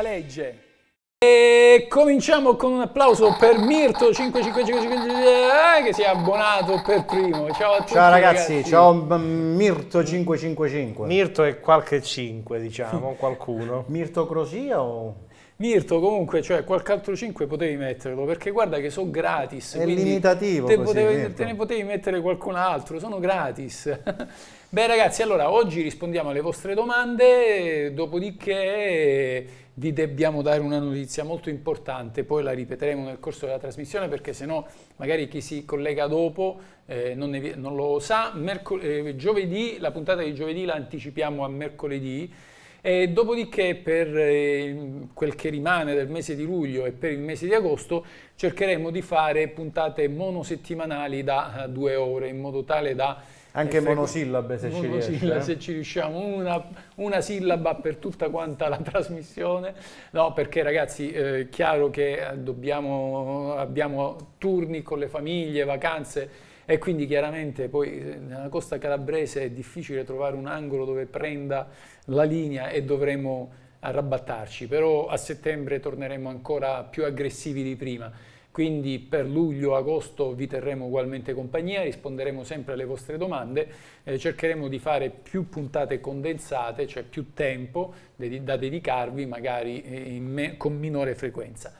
la legge. E cominciamo con un applauso per Mirto 5555 eh, che si è abbonato per primo. Ciao a tutti. Ciao ragazzi, ragazzi. ciao mm, Mirto 555. Mirto è qualche 5, diciamo, qualcuno. Mirto Crosia o Mirto, comunque, cioè qualche altro 5 potevi metterlo perché guarda che sono gratis. È limitativo. Te, così, potevi, te, ne potevi mettere qualcun altro, sono gratis. Beh, ragazzi, allora oggi rispondiamo alle vostre domande, dopodiché vi dobbiamo dare una notizia molto importante, poi la ripeteremo nel corso della trasmissione perché sennò magari chi si collega dopo eh, non, ne, non, lo sa. Mercol eh, giovedì, la puntata di giovedì la anticipiamo a mercoledì. E dopodiché per eh, quel che rimane del mese di luglio e per il mese di agosto cercheremo di fare puntate monosettimanali da eh, due ore in modo tale da anche monosillabe se monosillabe ci riesci. Eh? se ci riusciamo, una, una, sillaba per tutta quanta la trasmissione. No, perché ragazzi, è eh, chiaro che dobbiamo, abbiamo turni con le famiglie, vacanze, e quindi chiaramente poi eh, nella costa calabrese è difficile trovare un angolo dove prenda la linea e dovremo arrabattarci, però a settembre torneremo ancora più aggressivi di prima quindi per luglio-agosto vi terremo ugualmente compagnia, risponderemo sempre alle vostre domande, eh, cercheremo di fare più puntate condensate, cioè più tempo de da dedicarvi magari eh, me con minore frequenza.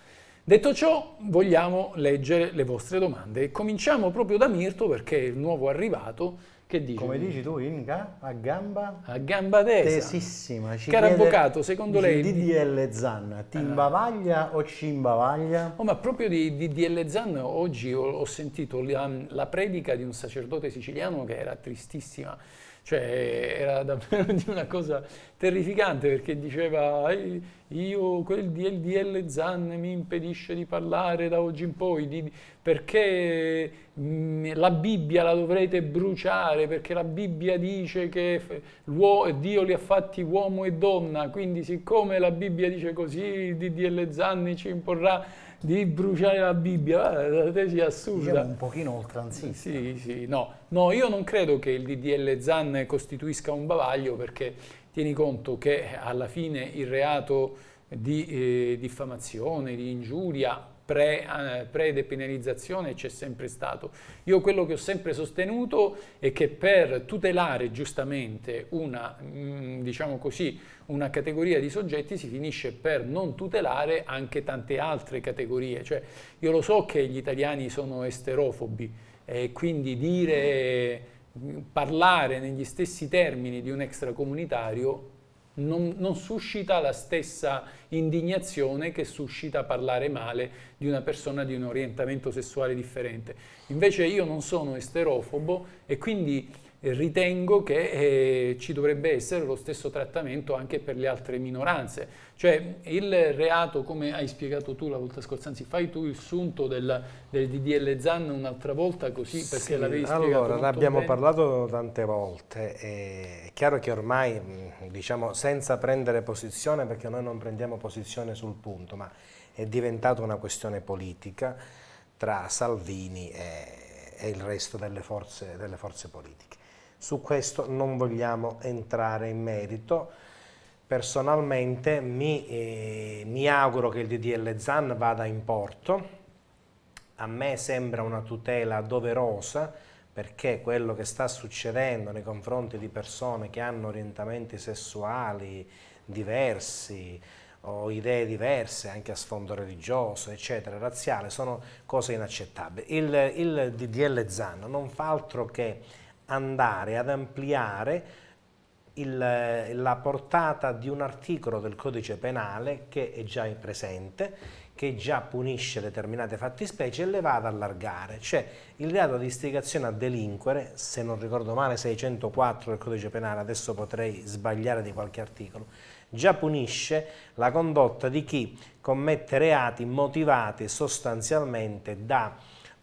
Detto ciò, vogliamo leggere le vostre domande cominciamo proprio da Mirto perché è il nuovo arrivato che dici? Come dici tu, in a gamba? A gamba tesa. Tesissima. Ci Cara avvocato, secondo lei... Di DDL Zan, ti imbavaglia o ci imbavaglia? Oh, ma proprio di DDL Zan oggi ho, ho sentito la, la predica di un sacerdote siciliano che era tristissima cioè, era davvero una cosa terrificante perché diceva io quel DL Zan mi impedisce di parlare da oggi in poi di, perché mm, la Bibbia la dovrete bruciare perché la Bibbia dice che Dio li ha fatti uomo e donna quindi siccome la Bibbia dice così il DDL Zanni ci imporrà di bruciare la Bibbia, è una tesi assurda. Diciamo un pochino oltranzista. Sì, sì, no. no, io non credo che il DDL Zan costituisca un bavaglio perché tieni conto che alla fine il reato di eh, diffamazione, di ingiuria pre, eh, pre-depenalizzazione c'è sempre stato. Io quello che ho sempre sostenuto è che per tutelare giustamente una, mh, mm, diciamo così, una categoria di soggetti si finisce per non tutelare anche tante altre categorie. Cioè, io lo so che gli italiani sono esterofobi e quindi dire mm, parlare negli stessi termini di un extracomunitario non, non suscita la stessa indignazione che suscita parlare male di una persona di un orientamento sessuale differente. Invece io non sono esterofobo e quindi ritengo che eh, ci dovrebbe essere lo stesso trattamento anche per le altre minoranze. Cioè il reato, come hai spiegato tu la volta scorsa, anzi fai tu il sunto del, del DDL Zan un'altra volta così perché sì, l'avevi spiegato Allora, ne abbiamo bene. parlato tante volte, è chiaro che ormai diciamo senza prendere posizione, perché noi non prendiamo posizione sul punto, ma è diventata una questione politica tra Salvini e, e il resto delle forze, delle forze politiche. Su questo non vogliamo entrare in merito. Personalmente mi, eh, mi auguro che il DDL ZAN vada in porto. A me sembra una tutela doverosa perché quello che sta succedendo nei confronti di persone che hanno orientamenti sessuali diversi, o idee diverse anche a sfondo religioso, eccetera, razziale, sono cose inaccettabili. Il, il DDL Zan non fa altro che andare ad ampliare il, la portata di un articolo del codice penale che è già presente, che già punisce determinate fattispecie e le va ad allargare. Cioè il reato di istigazione a delinquere, se non ricordo male 604 del codice penale, adesso potrei sbagliare di qualche articolo, già punisce la condotta di chi commette reati motivati sostanzialmente da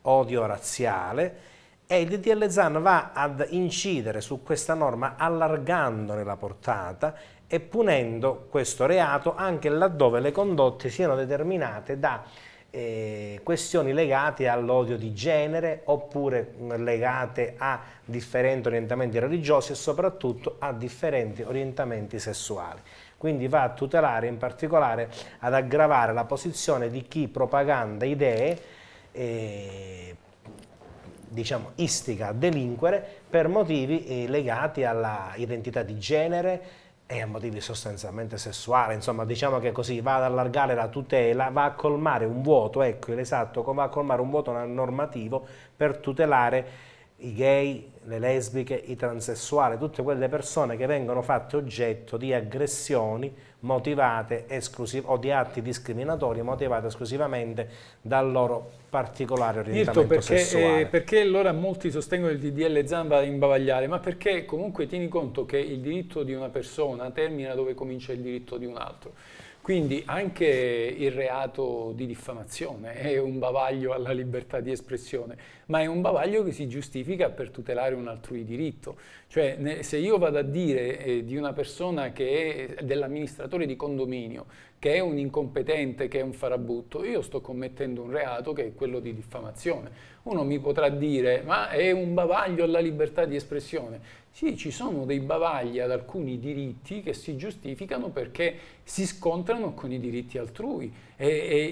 odio razziale, e il DDL ZAN va ad incidere su questa norma allargandone la portata e punendo questo reato anche laddove le condotte siano determinate da eh, questioni legate all'odio di genere oppure mm, legate a differenti orientamenti religiosi e soprattutto a differenti orientamenti sessuali. Quindi va a tutelare in particolare ad aggravare la posizione di chi propaganda idee eh, diciamo, istiga a delinquere per motivi eh, legati all'identità di genere e a motivi sostanzialmente sessuali, insomma diciamo che così va ad allargare la tutela, va a colmare un vuoto, ecco l'esatto, va a colmare un vuoto normativo per tutelare i gay, le lesbiche, i transessuali, tutte quelle persone che vengono fatte oggetto di aggressioni motivate o di atti discriminatori motivati esclusivamente dal loro particolare orientamento Dirto perché, eh, sessuale. Eh, perché allora molti sostengono il DDL Zamba va a imbavagliare, ma perché comunque tieni conto che il diritto di una persona termina dove comincia il diritto di un altro. Quindi anche il reato di diffamazione è un bavaglio alla libertà di espressione ma è un bavaglio che si giustifica per tutelare un altrui diritto. Cioè se io vado a dire eh, di una persona che è eh, dell'amministratore di condominio, che è un incompetente, che è un farabutto, io sto commettendo un reato che è quello di diffamazione. Uno mi potrà dire ma è un bavaglio alla libertà di espressione. Sì, ci sono dei bavagli ad alcuni diritti che si giustificano perché si scontrano con i diritti altrui e,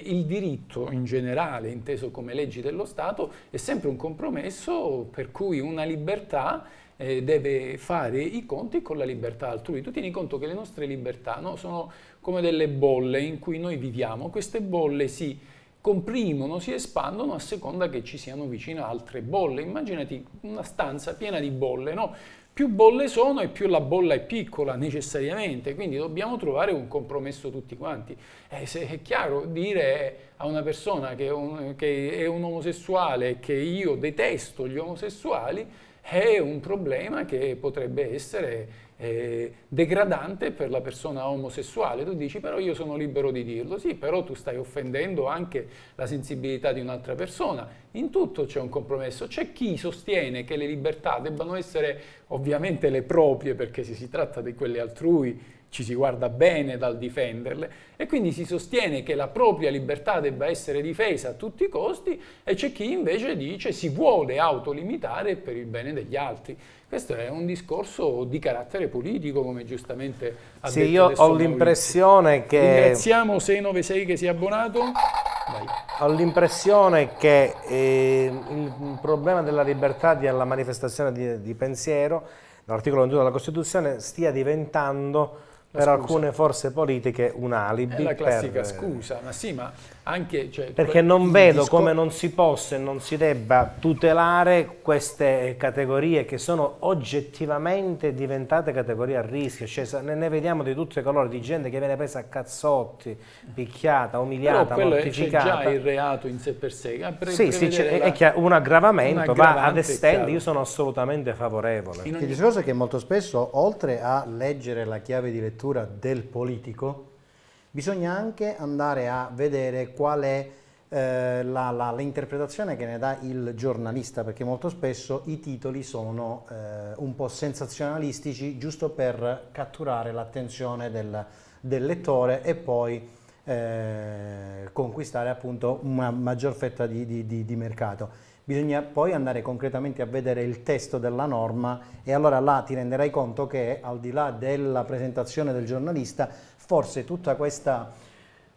e il diritto in generale, inteso come leggi dello Stato, è sempre un compromesso per cui una libertà eh, deve fare i conti con la libertà altrui. Tu tieni conto che le nostre libertà no, sono come delle bolle in cui noi viviamo, queste bolle si comprimono, si espandono a seconda che ci siano vicino altre bolle. Immaginati una stanza piena di bolle, no? più bolle sono e più la bolla è piccola necessariamente, quindi dobbiamo trovare un compromesso tutti quanti. Eh, è chiaro, dire a una persona che, un, che è un omosessuale che io detesto gli omosessuali è un problema che potrebbe essere eh, degradante per la persona omosessuale. Tu dici però io sono libero di dirlo, sì, però tu stai offendendo anche la sensibilità di un'altra persona. In tutto c'è un compromesso. C'è chi sostiene che le libertà debbano essere ovviamente le proprie perché se si tratta di quelle altrui ci si guarda bene dal difenderle e quindi si sostiene che la propria libertà debba essere difesa a tutti i costi e c'è chi invece dice si vuole autolimitare per il bene degli altri. Questo è un discorso di carattere politico, come giustamente ha sì, detto Sì, io ho l'impressione che... Ringraziamo 696 che si è abbonato. Vai. Ho l'impressione che eh, il problema della libertà della manifestazione di, di pensiero, l'articolo 21 della Costituzione, stia diventando per scusa. alcune forze politiche un alibi. È la classica per... scusa, ma sì, ma anche, cioè, Perché non vedo come non si possa e non si debba tutelare queste categorie che sono oggettivamente diventate categorie a rischio, cioè, ne vediamo di tutti i colori, di gente che viene presa a cazzotti, picchiata, umiliata, Però mortificata. È, già il reato in sé per sé. Ah, per sì, sì la... è chiaro, un aggravamento ma ad estendere, io sono assolutamente favorevole. Ogni... Il discorso è che molto spesso, oltre a leggere la chiave di lettura del politico, bisogna anche andare a vedere qual è eh, l'interpretazione che ne dà il giornalista, perché molto spesso i titoli sono eh, un po' sensazionalistici giusto per catturare l'attenzione del, del, lettore e poi eh, conquistare appunto una maggior fetta di, di, di, di mercato bisogna poi andare concretamente a vedere il testo della norma e allora là ti renderai conto che al di là della presentazione del giornalista forse questa,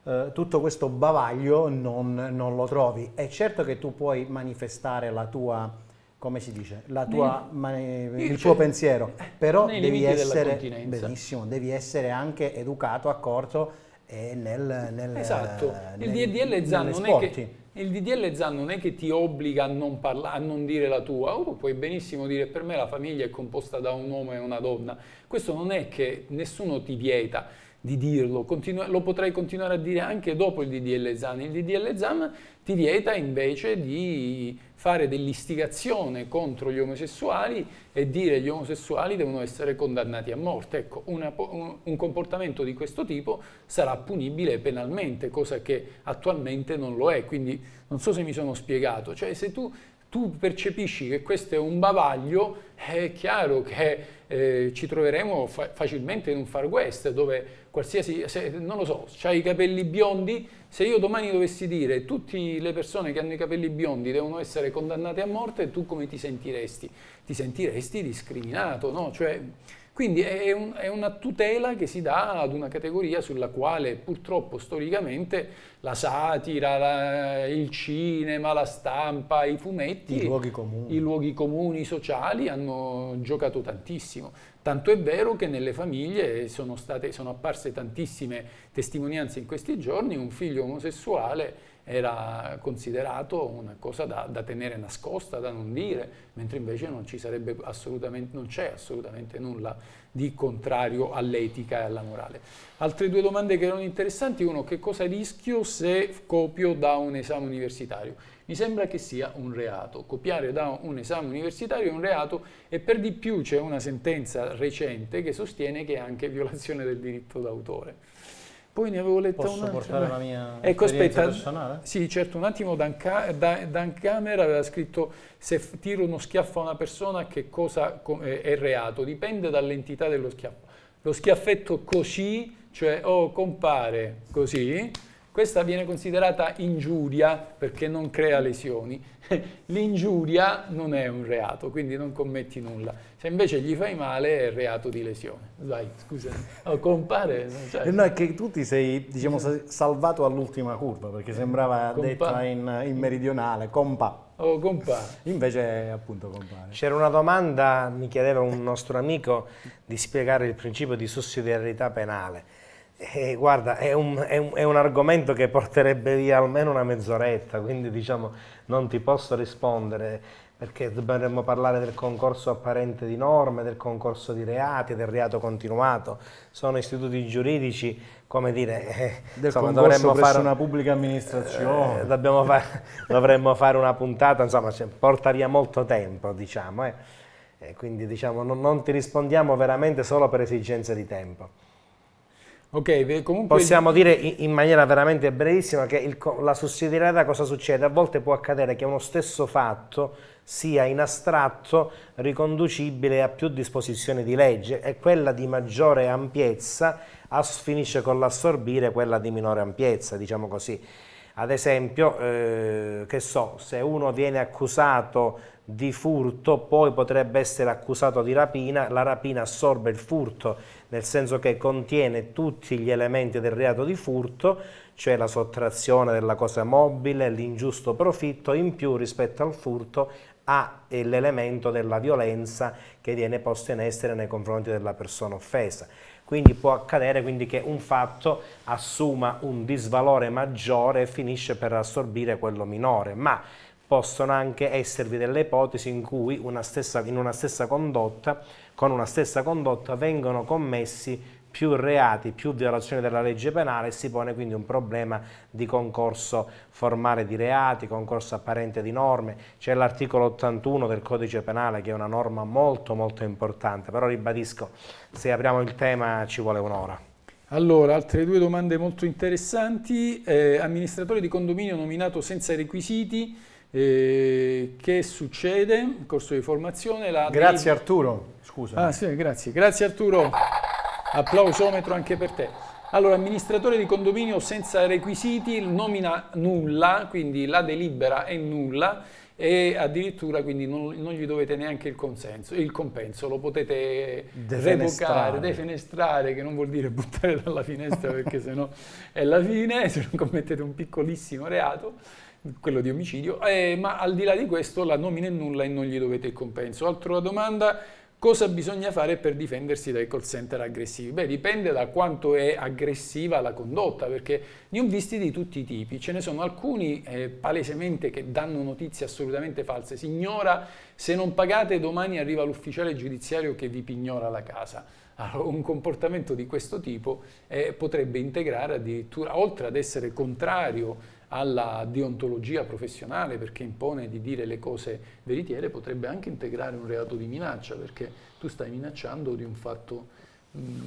eh, tutto questo bavaglio non, non, lo trovi. È certo che tu puoi manifestare la tua, come si dice, tua, nei, il, il tuo pensiero, eh, però devi essere, benissimo, devi essere anche educato, accorto e nel, nel esatto il DDL eh, Zan non è che il DDL ZAN non è che ti obbliga a non, parla, a non dire la tua, o oh, tu puoi benissimo dire per me la famiglia è composta da un uomo e una donna. Questo non è che nessuno ti vieta di dirlo, Continua, lo potrei continuare a dire anche dopo il DDL ZAN. Il DDL ZAN ti vieta invece di fare dell'istigazione contro gli omosessuali e dire che gli omosessuali devono essere condannati a morte. Ecco, una, un, un comportamento di questo tipo sarà punibile penalmente, cosa che attualmente non lo è. Quindi non so se mi sono spiegato. Cioè se tu tu percepisci che questo è un bavaglio, è chiaro che eh, ci troveremo fa facilmente in un far west dove qualsiasi, se, non lo so, hai i capelli biondi, se io domani dovessi dire tutte le persone che hanno i capelli biondi devono essere condannate a morte, tu come ti sentiresti? Ti sentiresti discriminato, no? Cioè, quindi è, un, è, una tutela che si dà ad una categoria sulla quale purtroppo storicamente la satira, la, il cinema, la stampa, i fumetti, I luoghi, i luoghi comuni, sociali hanno giocato tantissimo. Tanto è vero che nelle famiglie sono, state, sono apparse tantissime testimonianze in questi giorni, un figlio omosessuale era considerato una cosa da, da tenere nascosta, da non dire, mentre invece non, non c'è assolutamente nulla di contrario all'etica e alla morale. Altre due domande che erano interessanti, uno che cosa rischio se copio da un esame universitario? Mi sembra che sia un reato, copiare da un esame universitario è un reato e per di più c'è una sentenza recente che sostiene che è anche violazione del diritto d'autore. Poi ne avevo letta Posso portare la mia ecco, aspetta, personale? Sì, certo, un attimo Dan, Ca Dan, Dan Camer aveva scritto se tiro uno schiaffo a una persona che cosa è reato, dipende dall'entità dello schiaffo. Lo schiaffetto così, cioè oh compare così, questa viene considerata ingiuria perché non crea lesioni. L'ingiuria non è un reato, quindi non commetti nulla. Se invece gli fai male è reato di lesione. Vai, scusa, oh, compare. Sai. Eh, no, è che tu ti sei diciamo, salvato all'ultima curva perché sembrava compa. detta in, in, meridionale, compa. Oh, compa. Invece appunto compare. C'era una domanda, mi chiedeva un nostro amico di spiegare il principio di sussidiarietà penale. Eh, guarda, è un, è, un, è un, argomento che porterebbe via almeno una mezz'oretta, quindi diciamo non ti posso rispondere. Perché dovremmo parlare del concorso apparente di norme, del concorso di reati, del reato continuato. Sono istituti giuridici, come dire... Eh, del insomma, dovremmo fare una pubblica amministrazione. Eh, fa dovremmo fare una puntata, insomma, cioè, porta via molto tempo, diciamo. Eh. E quindi diciamo, non, non ti rispondiamo veramente solo per esigenze di tempo. Okay, comunque... Possiamo dire in maniera veramente brevissima che il, la sussidiarietà cosa succede? A volte può accadere che uno stesso fatto sia in astratto riconducibile a più disposizioni di legge e quella di maggiore ampiezza finisce con l'assorbire quella di minore ampiezza, diciamo così. Ad esempio, eh, che so, se uno viene accusato di furto, poi potrebbe essere accusato di rapina, la rapina assorbe il furto, nel senso che contiene tutti gli elementi del reato di furto, cioè la sottrazione della cosa mobile, l'ingiusto profitto, in più rispetto al furto ha l'elemento della violenza che viene posto in essere nei confronti della persona offesa. Quindi può accadere quindi, che un fatto assuma un disvalore maggiore e finisce per assorbire quello minore, ma possono anche esservi delle ipotesi in cui una stessa, in una stessa condotta, con una stessa condotta vengono commessi più reati, più violazioni della legge penale, si pone quindi un problema di concorso formale di reati, concorso apparente di norme, c'è l'articolo 81 del codice penale che è una norma molto molto importante, però ribadisco, se apriamo il tema ci vuole un'ora. Allora, altre due domande molto interessanti. Eh, amministratore di condominio nominato senza requisiti, eh, che succede? Corso di formazione. La... Grazie Arturo, scusa. Ah, sì, grazie. Grazie Arturo applausometro anche per te. Allora, amministratore di condominio senza requisiti, nomina nulla, quindi la delibera è nulla e addirittura quindi non, non gli dovete neanche il, consenso, il compenso, lo potete revocare, defenestrare, che non vuol dire buttare dalla finestra perché sennò è la fine, se non commettete un piccolissimo reato quello di omicidio, eh, ma al di là di questo la nomina è nulla e non gli dovete il compenso. Altra domanda, Cosa bisogna fare per difendersi dai call center aggressivi? Beh, dipende da quanto è aggressiva la condotta, perché ne ho visti di tutti i tipi, ce ne sono alcuni eh, palesemente che danno notizie assolutamente false. Signora, se non pagate domani arriva l'ufficiale giudiziario che vi pignora la casa. Allora, un comportamento di questo tipo eh, potrebbe integrare addirittura, oltre ad essere contrario alla deontologia professionale perché impone di dire le cose veritiere, potrebbe anche integrare un reato di minaccia perché tu stai minacciando di un fatto... Mm,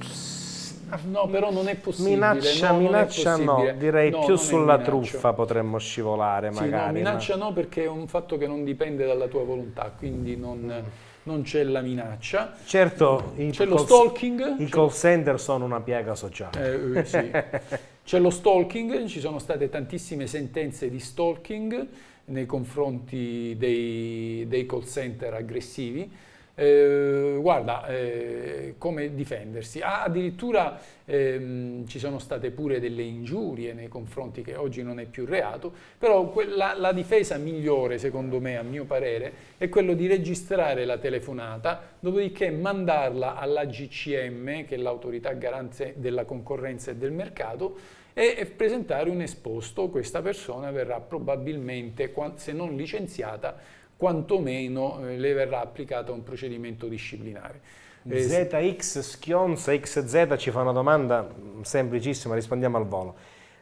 no, però non è possibile. Minaccia, no, minaccia possibile. no, direi no, più sulla truffa potremmo scivolare magari. Sì, no, minaccia ma... no perché è un fatto che non dipende dalla tua volontà, quindi non mm. non c'è la minaccia. Certo, c'è lo stalking. I call center sono una piega sociale. Eh, eh sì. C'è lo stalking, ci sono state tantissime sentenze di stalking nei confronti dei, dei call center aggressivi. Eh, guarda, eh, come difendersi. Ah, addirittura ehm, ci sono state pure delle ingiurie nei confronti che oggi non è più reato, però quella, la difesa migliore, secondo me, a mio parere, è quello di registrare la telefonata, dopodiché mandarla alla GCM, che è l'autorità garante della concorrenza e del mercato, e presentare un esposto. Questa persona verrà probabilmente, se non licenziata, quantomeno eh, le verrà applicata un procedimento disciplinare. ZX Schionza XZ ci fa una domanda mm, semplicissima, rispondiamo al volo.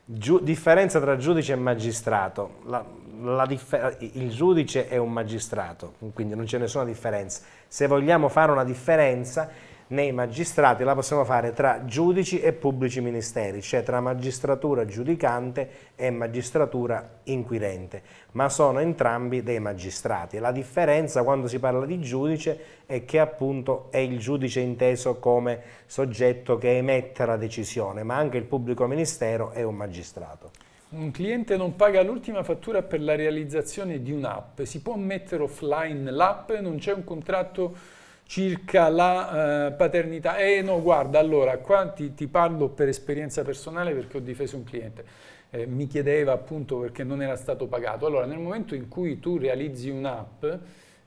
Giu differenza tra giudice e magistrato. La, la il giudice è un magistrato, quindi non c'è nessuna differenza. Se vogliamo fare una differenza, nei magistrati la possiamo fare tra giudici e pubblici ministeri, cioè tra magistratura giudicante e magistratura inquirente, ma sono entrambi dei magistrati. La differenza quando si parla di giudice è che appunto è il giudice inteso come soggetto che emette la decisione, ma anche il pubblico ministero è un magistrato. Un cliente non paga l'ultima fattura per la realizzazione di un'app, si può mettere offline l'app, non c'è un contratto circa la eh, paternità. Eh no, guarda, allora, qua ti, ti, parlo per esperienza personale perché ho difeso un cliente. Eh, mi chiedeva appunto perché non era stato pagato. Allora, nel momento in cui tu realizzi un'app,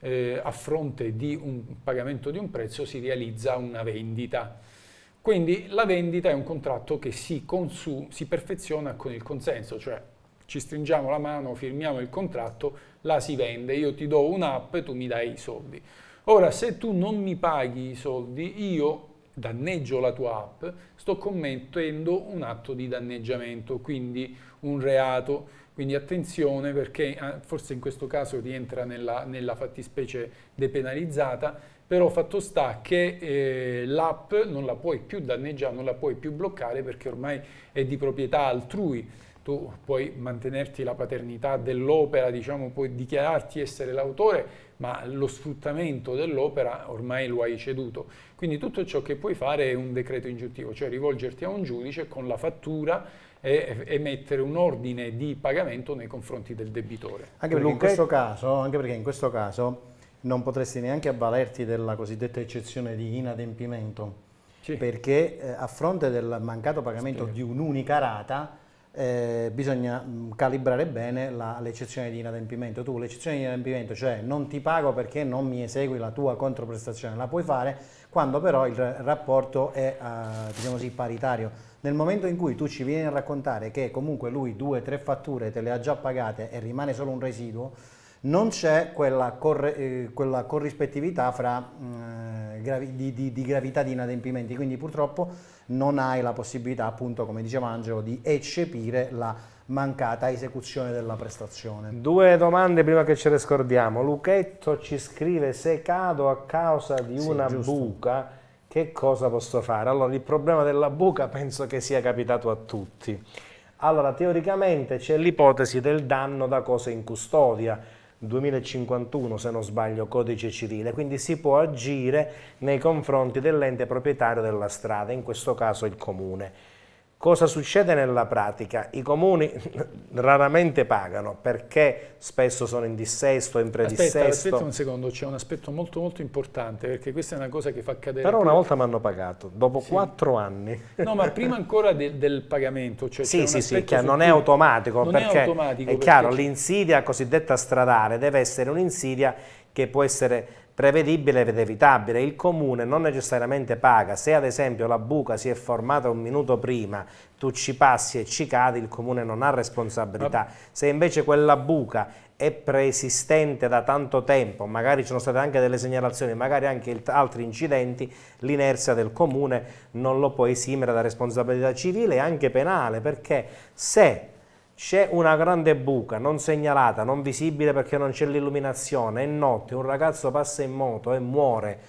eh, a fronte di un pagamento di un prezzo si realizza una vendita. Quindi la vendita è un contratto che si, si perfeziona con il consenso, cioè ci stringiamo la mano, firmiamo il contratto, la si vende, io ti do un'app e tu mi dai i soldi. Ora, se tu non mi paghi i soldi, io danneggio la tua app, sto commettendo un atto di danneggiamento, quindi un reato. Quindi attenzione perché eh, forse in questo caso rientra nella, nella fattispecie depenalizzata, però fatto sta che eh, l'app non la puoi più danneggiare, non la puoi più bloccare perché ormai è di proprietà altrui tu puoi mantenerti la paternità dell'opera, diciamo, puoi dichiararti essere l'autore, ma lo sfruttamento dell'opera ormai lo hai ceduto. Quindi tutto ciò che puoi fare è un decreto ingiuntivo, cioè rivolgerti a un giudice con la fattura e emettere un ordine di pagamento nei confronti del debitore. Anche perché, in questo caso, anche perché in questo caso non potresti neanche avvalerti della cosiddetta eccezione di inadempimento, sì. perché eh, a fronte del mancato pagamento Spiego. di un'unica rata, eh, bisogna mm, calibrare bene l'eccezione di inadempimento. Tu l'eccezione di inadempimento, cioè non ti pago perché non mi esegui la tua controprestazione, la puoi fare quando però il rapporto è eh, diciamo così, paritario. Nel momento in cui tu ci vieni a raccontare che comunque lui due o tre fatture te le ha già pagate e rimane solo un residuo, non c'è quella, corre, eh, quella corrispettività fra, eh, gravi, di, di, di, gravità di inadempimenti, quindi purtroppo non hai la possibilità, appunto, come diceva Angelo, di eccepire la mancata esecuzione della prestazione. Due domande prima che ce le scordiamo. Luchetto ci scrive se cado a causa di sì, una giusto. buca che cosa posso fare? Allora il problema della buca penso che sia capitato a tutti. Allora teoricamente c'è l'ipotesi del danno da cose in custodia 2051 se non sbaglio codice civile, quindi si può agire nei confronti dell'ente proprietario della strada, in questo caso il comune. Cosa succede nella pratica? I comuni raramente pagano perché spesso sono in dissesto, in predissesto. Aspetta, aspetta un secondo, c'è un aspetto molto molto importante perché questa è una cosa che fa cadere... Però una pure... volta mi hanno pagato, dopo quattro sì. anni. No, ma prima ancora de, del pagamento. Cioè sì, sì, sì, chiaro, non è automatico. Non perché è automatico. È chiaro, l'insidia cosiddetta stradale deve essere un'insidia che può essere prevedibile ed evitabile. Il comune non necessariamente paga, se ad esempio la buca si è formata un minuto prima, tu ci passi e ci cadi, il comune non ha responsabilità. Se invece quella buca è preesistente da tanto tempo, magari ci sono state anche delle segnalazioni, magari anche altri incidenti, l'inerzia del comune non lo può esimere da responsabilità civile e anche penale, perché se c'è una grande buca, non segnalata, non visibile perché non c'è l'illuminazione, è notte, un ragazzo passa in moto e muore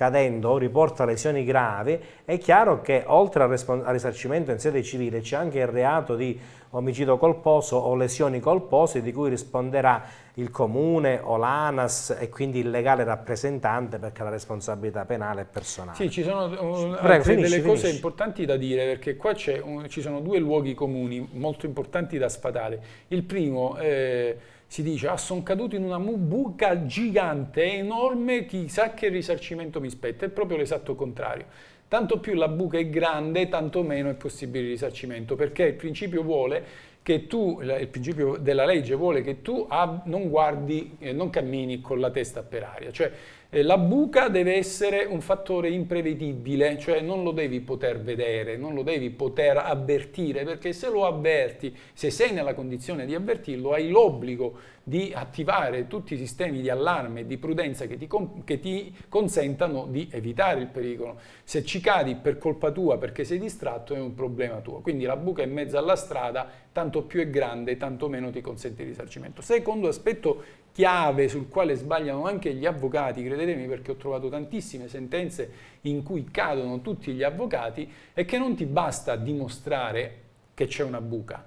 cadendo riporta lesioni gravi, è chiaro che oltre al, risarcimento in sede civile c'è anche il reato di omicidio colposo o lesioni colpose di cui risponderà il comune o l'ANAS e quindi il legale rappresentante perché la responsabilità penale è personale. Sì, ci sono um, Prego, finisci, delle finisci. cose importanti da dire perché qua un, ci sono due luoghi comuni molto importanti da sfatare. Il primo... Eh, si dice ah sono caduto in una buca gigante, enorme, chissà che risarcimento mi spetta, è proprio l'esatto contrario. Tanto più la buca è grande, tanto meno è possibile il risarcimento, perché il principio vuole che tu, il principio della legge vuole che tu non guardi, non cammini con la testa per aria, cioè eh, la buca deve essere un fattore imprevedibile, cioè non lo devi poter vedere, non lo devi poter avvertire, perché se lo avverti, se sei nella condizione di avvertirlo, hai l'obbligo di attivare tutti i sistemi di allarme e di prudenza che ti, che ti, consentano di evitare il pericolo. Se ci cadi per colpa tua perché sei distratto è un problema tuo, quindi la buca in mezzo alla strada tanto più è grande, tanto meno ti consente il risarcimento. Secondo aspetto chiave sul quale sbagliano anche gli avvocati, credetemi perché ho trovato tantissime sentenze in cui cadono tutti gli avvocati, è che non ti basta dimostrare che c'è una buca,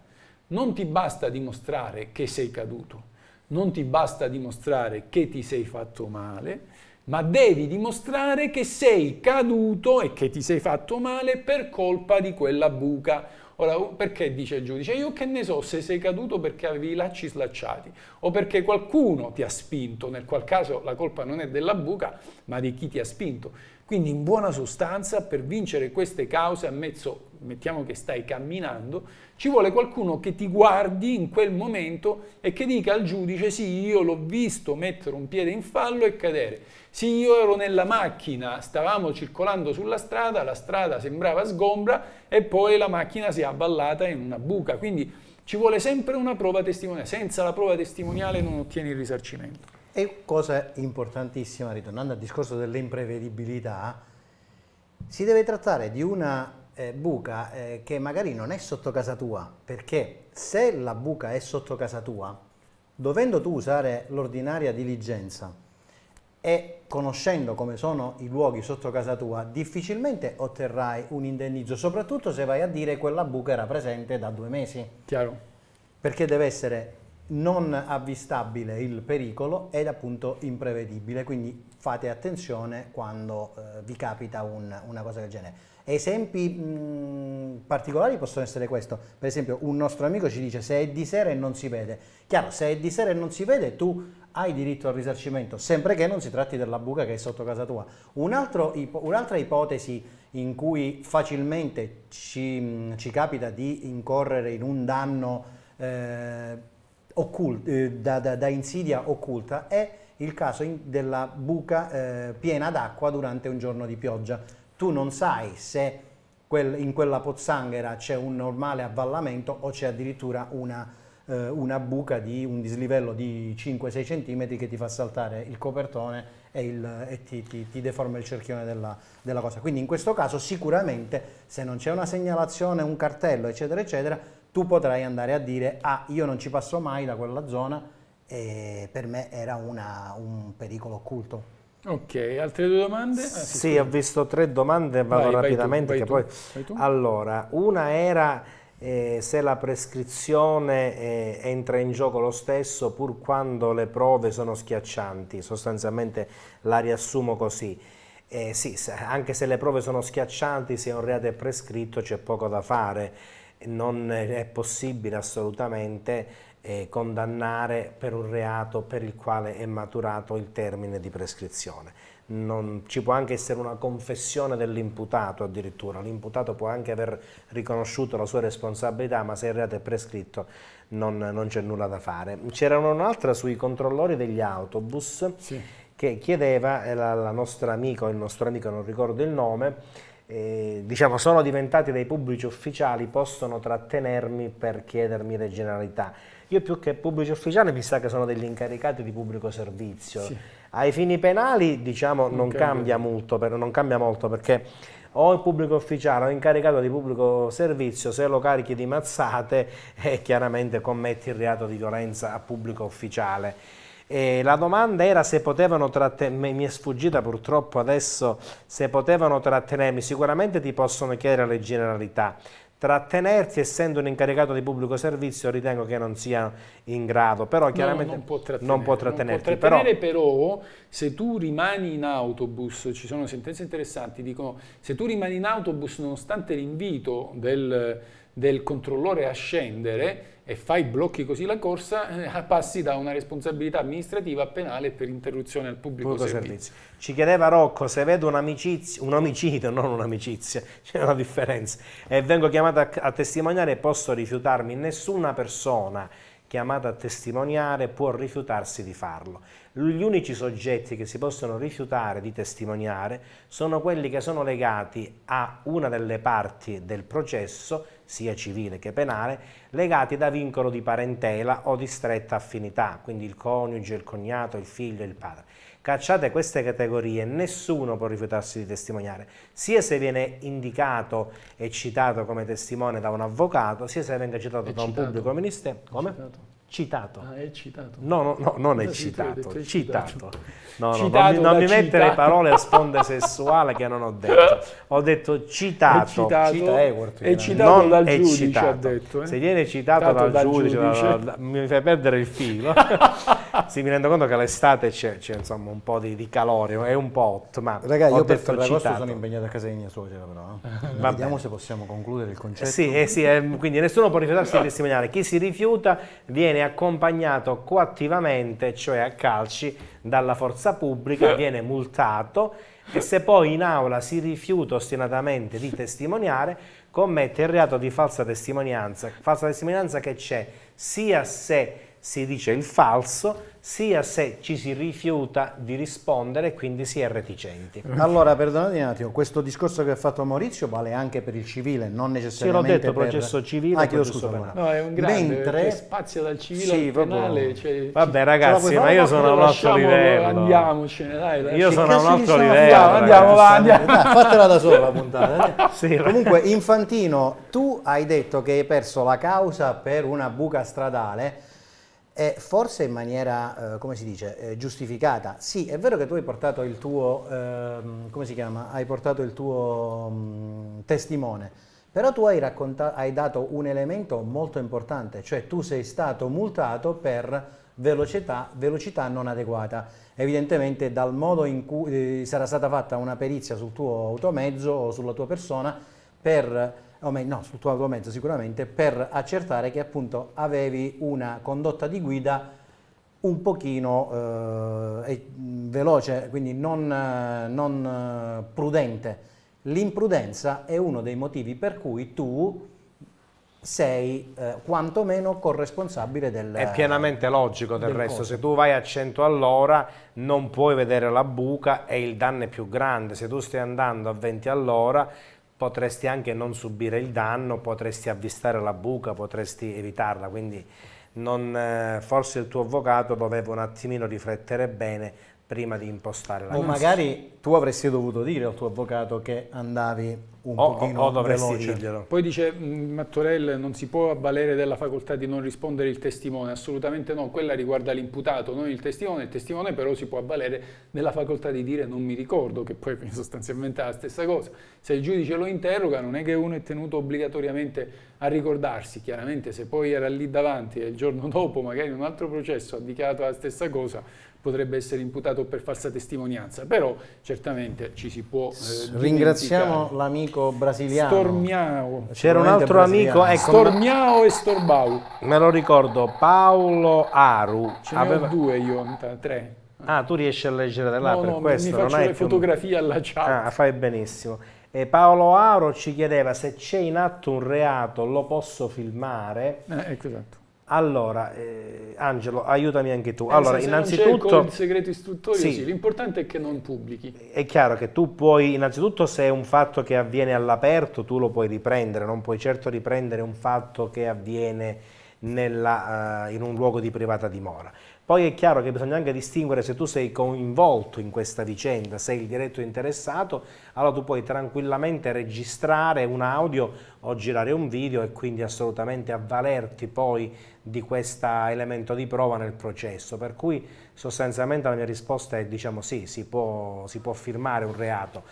non ti basta dimostrare che sei caduto, non ti basta dimostrare che ti sei fatto male, ma devi dimostrare che sei caduto e che ti sei fatto male per colpa di quella buca Ora, perché dice il giudice? Io che ne so se sei caduto perché avevi i lacci slacciati o perché qualcuno ti ha spinto, nel qual caso la colpa non è della buca, ma di chi ti ha spinto. Quindi in buona sostanza per vincere queste cause ha messo mettiamo che stai camminando, ci vuole qualcuno che ti guardi in quel momento e che dica al giudice sì, io l'ho visto mettere un piede in fallo e cadere, sì, io ero nella macchina, stavamo circolando sulla strada, la strada sembrava sgombra e poi la macchina si è avvallata in una buca, quindi ci vuole sempre una prova testimoniale, senza la prova testimoniale non ottieni il risarcimento. E cosa importantissima, ritornando al discorso dell'imprevedibilità, si deve trattare di una eh, buca eh, che magari non è sotto casa tua, perché se la buca è sotto casa tua, dovendo tu usare l'ordinaria diligenza e conoscendo come sono i luoghi sotto casa tua, difficilmente otterrai un indennizzo, soprattutto se vai a dire quella buca era presente da due mesi. Chiaro. Perché deve essere non avvistabile il pericolo ed appunto imprevedibile, quindi fate attenzione quando eh, vi capita un, una cosa del genere. Esempi mh, mm, particolari possono essere questo, per esempio un nostro amico ci dice se è di sera e non si vede, chiaro se è di sera e non si vede tu hai diritto al risarcimento, sempre che non si tratti della buca che è sotto casa tua. un'altra ipo, un ipotesi in cui facilmente ci, mh, mm, ci, capita di incorrere in un danno eh, occulto, eh, da, da, da, insidia occulta è il caso in, della buca eh, piena d'acqua durante un giorno di pioggia tu non sai se quel, in quella pozzanghera c'è un normale avvallamento o c'è addirittura una, eh, una, buca di un dislivello di 5-6 cm che ti fa saltare il copertone e, il, e ti, ti, ti, deforma il cerchione della, della cosa. Quindi in questo caso sicuramente se non c'è una segnalazione, un cartello eccetera eccetera, tu potrai andare a dire ah io non ci passo mai da quella zona e per me era una, un pericolo occulto. Ok, altre due domande? Ah, sì, sì ho visto tre domande, vado vai, rapidamente. Vai tu, vai poi... allora, una era eh, se la prescrizione eh, entra in gioco lo stesso pur quando le prove sono schiaccianti, sostanzialmente la riassumo così. Eh, sì, anche se le prove sono schiaccianti, se un reato è prescritto c'è poco da fare, non è possibile assolutamente eh, condannare per un reato per il quale è maturato il termine di prescrizione. Non, ci può anche essere una confessione dell'imputato addirittura, l'imputato può anche aver riconosciuto la sua responsabilità ma se il reato è prescritto non, non c'è nulla da fare. C'era un'altra sui controllori degli autobus sì. che chiedeva, la, la nostra amica, il nostro amico non ricordo il nome, eh, diciamo, sono diventati dei pubblici ufficiali, possono trattenermi per chiedermi le generalità. Io più che pubblici ufficiali mi sa che sono degli incaricati di pubblico servizio. Sì. Ai fini penali diciamo non, non cambia, molto, per, non cambia molto perché o il pubblico ufficiale o incaricato di pubblico servizio, se lo carichi di mazzate, eh, chiaramente commetti il reato di violenza a pubblico ufficiale. E la domanda era se potevano trattenermi, mi è sfuggita purtroppo adesso, se potevano trattenermi, sicuramente ti possono chiedere le generalità, trattenersi, essendo un incaricato di pubblico servizio ritengo che non sia in grado, però chiaramente no, non può trattenerti. Non può trattenerti non può trattenere, però, però, se tu rimani in autobus, ci sono sentenze interessanti, dicono se tu rimani in autobus nonostante l'invito del, del controllore a scendere, e fai blocchi così la corsa, eh, passi da una responsabilità amministrativa a penale per interruzione al pubblico, pubblico servizio. servizio. Ci chiedeva Rocco se vedo un'amicizia, un omicidio, non un'amicizia, c'è una differenza, e vengo chiamato a, a testimoniare posso rifiutarmi, nessuna persona chiamata a testimoniare può rifiutarsi di farlo. Gli unici soggetti che si possono rifiutare di testimoniare sono quelli che sono legati a una delle parti del processo, sia civile che penale, legati da vincolo di parentela o di stretta affinità, quindi il coniuge, il cognato, il figlio, il padre. Cacciate queste categorie, nessuno può rifiutarsi di testimoniare, sia se viene indicato e citato come testimone da un avvocato, sia se venga citato è da un pubblico ministero. Come? Citato. Citato. Ah, è citato. No, no, no non è citato, citato. citato. No, citato no, non, non mi mettere parole a sponda sessuale che non ho detto. Ho detto citato. È citato, Cita, eh, è citato non dal giudice, citato. ha detto. Eh? Se viene citato, citato dal, dal, giudice, giudice. Da, da, mi fai perdere il filo. sì, mi rendo conto che all'estate c'è, insomma un po' di, di calore, è un po' hot, ma Ragazzi, io per Ferragosto sono impegnato a casa di mia suocera però. Eh. Vediamo se possiamo concludere il concetto. Sì, eh, sì eh, quindi nessuno può rifiutarsi di testimoniare. Chi si rifiuta viene accompagnato coattivamente, cioè a calci, dalla forza pubblica, viene multato e se poi in aula si rifiuta ostinatamente di testimoniare, commette il reato di falsa testimonianza. Falsa testimonianza che c'è sia se si dice il falso sia se ci si rifiuta di rispondere e quindi si è reticenti. Allora, perdonatemi un attimo, questo discorso che ha fatto Maurizio vale anche per il civile, non necessariamente per... Sì, l'ho detto, processo civile ah, chiedo scusa, penale. No, è un grande, Mentre... spazio dal civile sì, al penale. Cioè, Vabbè ragazzi, ma io sono a un altro livello. Andiamocene, dai. dai. Io sono a un altro livello. Andiamo, andiamo, dai, fatela da sola la puntata. sì, Comunque, Infantino, tu hai detto che hai perso la causa per una buca stradale e forse in maniera, eh, come si dice, eh, giustificata. Sì, è vero che tu hai portato il tuo, ehm, come si chiama, hai portato il tuo mh, mm, testimone, però tu hai, hai dato un elemento molto importante, cioè tu sei stato multato per velocità, velocità non adeguata. Evidentemente dal modo in cui eh, sarà stata fatta una perizia sul tuo automezzo o sulla tua persona per o meglio, no, sul tuo automezzo sicuramente, per accertare che appunto avevi una condotta di guida un pochino eh, veloce, quindi non, eh, non eh, prudente. L'imprudenza è uno dei motivi per cui tu sei eh, quantomeno corresponsabile del... È pienamente logico del, del resto, costo. se tu vai a 100 all'ora non puoi vedere la buca e il danno è più grande, se tu stai andando a 20 all'ora potresti anche non subire il danno, potresti avvistare la buca, potresti evitarla, quindi non, eh, forse il tuo avvocato doveva un attimino riflettere bene prima di impostare la O nostra. magari tu avresti dovuto dire al tuo avvocato che andavi un o, pochino o, o dovresti dirglielo. Poi dice mm, Mattorell non si può avvalere della facoltà di non rispondere il testimone, assolutamente no, quella riguarda l'imputato, non il testimone, il testimone però si può avvalere della facoltà di dire non mi ricordo, che poi è sostanzialmente la stessa cosa. Se il giudice lo interroga non è che uno è tenuto obbligatoriamente a ricordarsi, chiaramente se poi era lì davanti e il giorno dopo magari in un altro processo ha dichiarato la stessa cosa, potrebbe essere imputato per falsa testimonianza, però certamente ci si può eh, Ringraziamo l'amico brasiliano. Stormiao. C'era un altro brasiliano. amico, ecco, Stormiao e Storbau. Me lo ricordo, Paolo Aru. Ce Aveva... due io, tre. Ah, tu riesci a leggere da là no, per no, questo. Mi faccio non le fotografie alla chat. Ah, fai benissimo. E Paolo Auro ci chiedeva se c'è in atto un reato, lo posso filmare. Eh, ecco esatto. Allora, eh, Angelo, aiutami anche tu. Eh, allora, se innanzitutto... il segreto istruttorio, sì. sì. l'importante è che non pubblichi. È chiaro che tu puoi, innanzitutto se è un fatto che avviene all'aperto, tu lo puoi riprendere, non puoi certo riprendere un fatto che avviene nella, uh, in un luogo di privata dimora. Poi è chiaro che bisogna anche distinguere se tu sei coinvolto in questa vicenda, sei il diretto interessato, allora tu puoi tranquillamente registrare un audio o girare un video e quindi assolutamente avvalerti poi di questo elemento di prova nel processo. Per cui sostanzialmente la mia risposta è diciamo sì, si può, si può firmare un reato,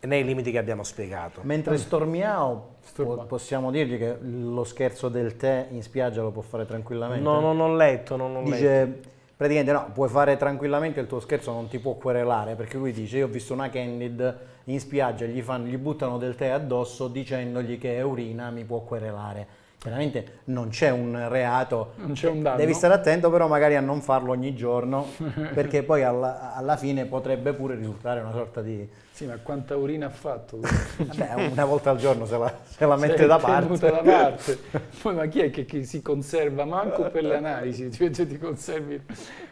nei limiti che abbiamo spiegato. Mentre stormiamo, po possiamo dirgli che lo scherzo del tè in spiaggia lo può fare tranquillamente? No, non ho letto, non ho Dice, letto. Praticamente no, puoi fare tranquillamente il tuo scherzo, non ti può querelare, perché lui dice, io ho visto una candid in spiaggia, gli, fanno, gli buttano del tè addosso dicendogli che è urina, mi può querelare. Chiaramente non c'è un reato, non c'è un danno. devi stare attento però magari a non farlo ogni giorno perché poi alla, alla fine potrebbe pure risultare una sorta di, sì, ma quanta urina ha fatto? Vabbè, una volta al giorno se la, se la mette da parte. da parte. Poi, ma chi è che, che, si conserva manco per le analisi? Ti, cioè, ti conservi.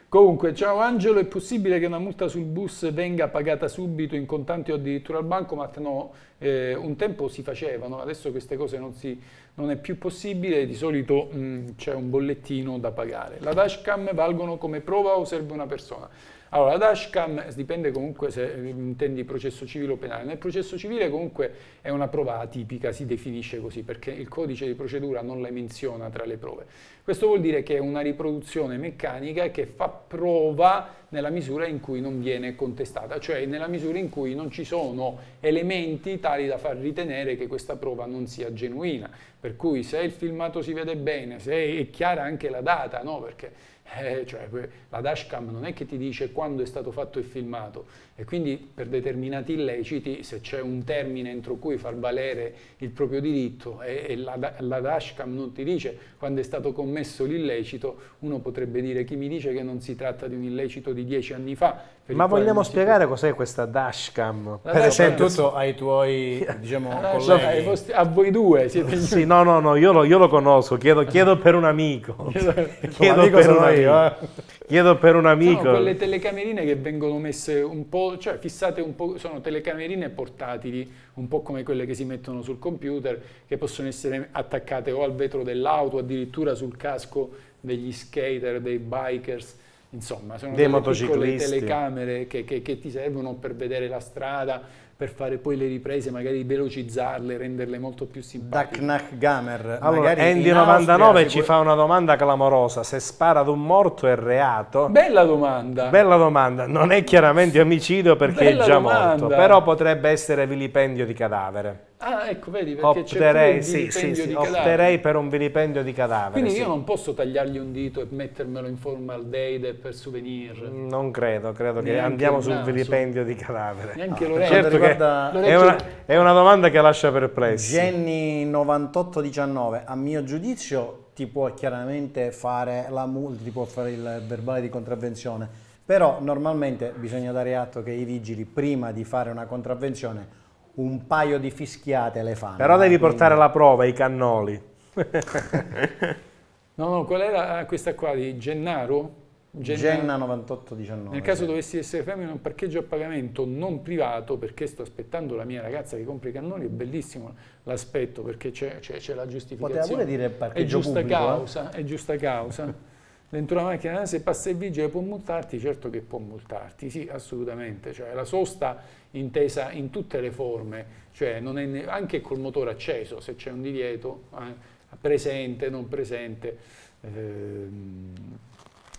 Comunque, ciao Angelo, è possibile che una multa sul bus venga pagata subito in contanti o addirittura al bancomat? No, eh, un tempo si facevano, adesso queste cose non, si, non è più possibile, di solito mm, c'è un bollettino da pagare. La dashcam valgono come prova o serve una persona? Allora, la dashcam dipende comunque se ehm, intendi processo civile o penale. Nel processo civile comunque è una prova atipica, si definisce così, perché il codice di procedura non la menziona tra le prove. Questo vuol dire che è una riproduzione meccanica che fa prova nella misura in cui non viene contestata, cioè nella misura in cui non ci sono elementi tali da far ritenere che questa prova non sia genuina. Per cui se il filmato si vede bene, se è chiara anche la data, no? Perché eh, cioè, la dashcam non è che ti dice quando è stato fatto il filmato, e quindi per determinati illeciti, se c'è un termine entro cui far valere il proprio diritto e, e la, la, dashcam non ti dice quando è stato commesso l'illecito, uno potrebbe dire chi mi dice che non si tratta di un illecito di dieci anni fa. Ma vogliamo spiegare può... cos'è questa dashcam? La per esempio, soprattutto ai tuoi diciamo, ah, colleghi. Cioè, vostri, a voi due siete Sì, no, no, no, io lo, io lo conosco, chiedo, chiedo, per un amico. chiedo, chiedo, per un amico. Eh. chiedo per un amico. Sono quelle telecamerine che vengono messe un po' cioè fissate un po', sono telecamerine portatili, un po' come quelle che si mettono sul computer, che possono essere attaccate o al vetro dell'auto, addirittura sul casco degli skater, dei bikers, insomma, sono delle piccole telecamere che, che, che ti servono per vedere la strada, per fare poi le riprese, magari velocizzarle, renderle molto più simpatiche. Da Knack Gamer. Allora, Andy99 ci può... fa una domanda clamorosa, se spara ad un morto è reato? Bella domanda. Bella domanda, non è chiaramente omicidio perché Bella è già domanda. morto, però potrebbe essere vilipendio di cadavere. Ah, ecco, vedi, perché opterei, sì, sì, sì, opterei per un vilipendio di cadavere. Quindi io non posso tagliargli un dito e mettermelo in forma al deide per souvenir. Non credo, credo Neanche che andiamo sul vilipendio di cadavere. Neanche no, ah, Lorenzo. Certo riguarda... è, una, è una domanda che lascia perplessi. Jenny 9819, a mio giudizio ti può chiaramente fare la multa, ti può fare il verbale di contravvenzione, però normalmente bisogna dare atto che i vigili prima di fare una contravvenzione un paio di fischiate le fanno. Però devi portare alla prova i cannoli. no, no, qual era questa qua di Gennaro? Genna, Genna 9819. Nel caso dovessi essere fermo in un parcheggio a pagamento non privato, perché sto aspettando la mia ragazza che compra i cannoni, è bellissimo l'aspetto perché c'è, la giustificazione. Poteva pure dire parcheggio è giusta pubblico, eh? Causa, eh? È giusta causa. Dentro la macchina, se passa il vigile può multarti, certo che può multarti, sì, assolutamente. Cioè, la sosta intesa in tutte le forme, cioè anche col motore acceso, se c'è un divieto, eh, presente, non presente, eh,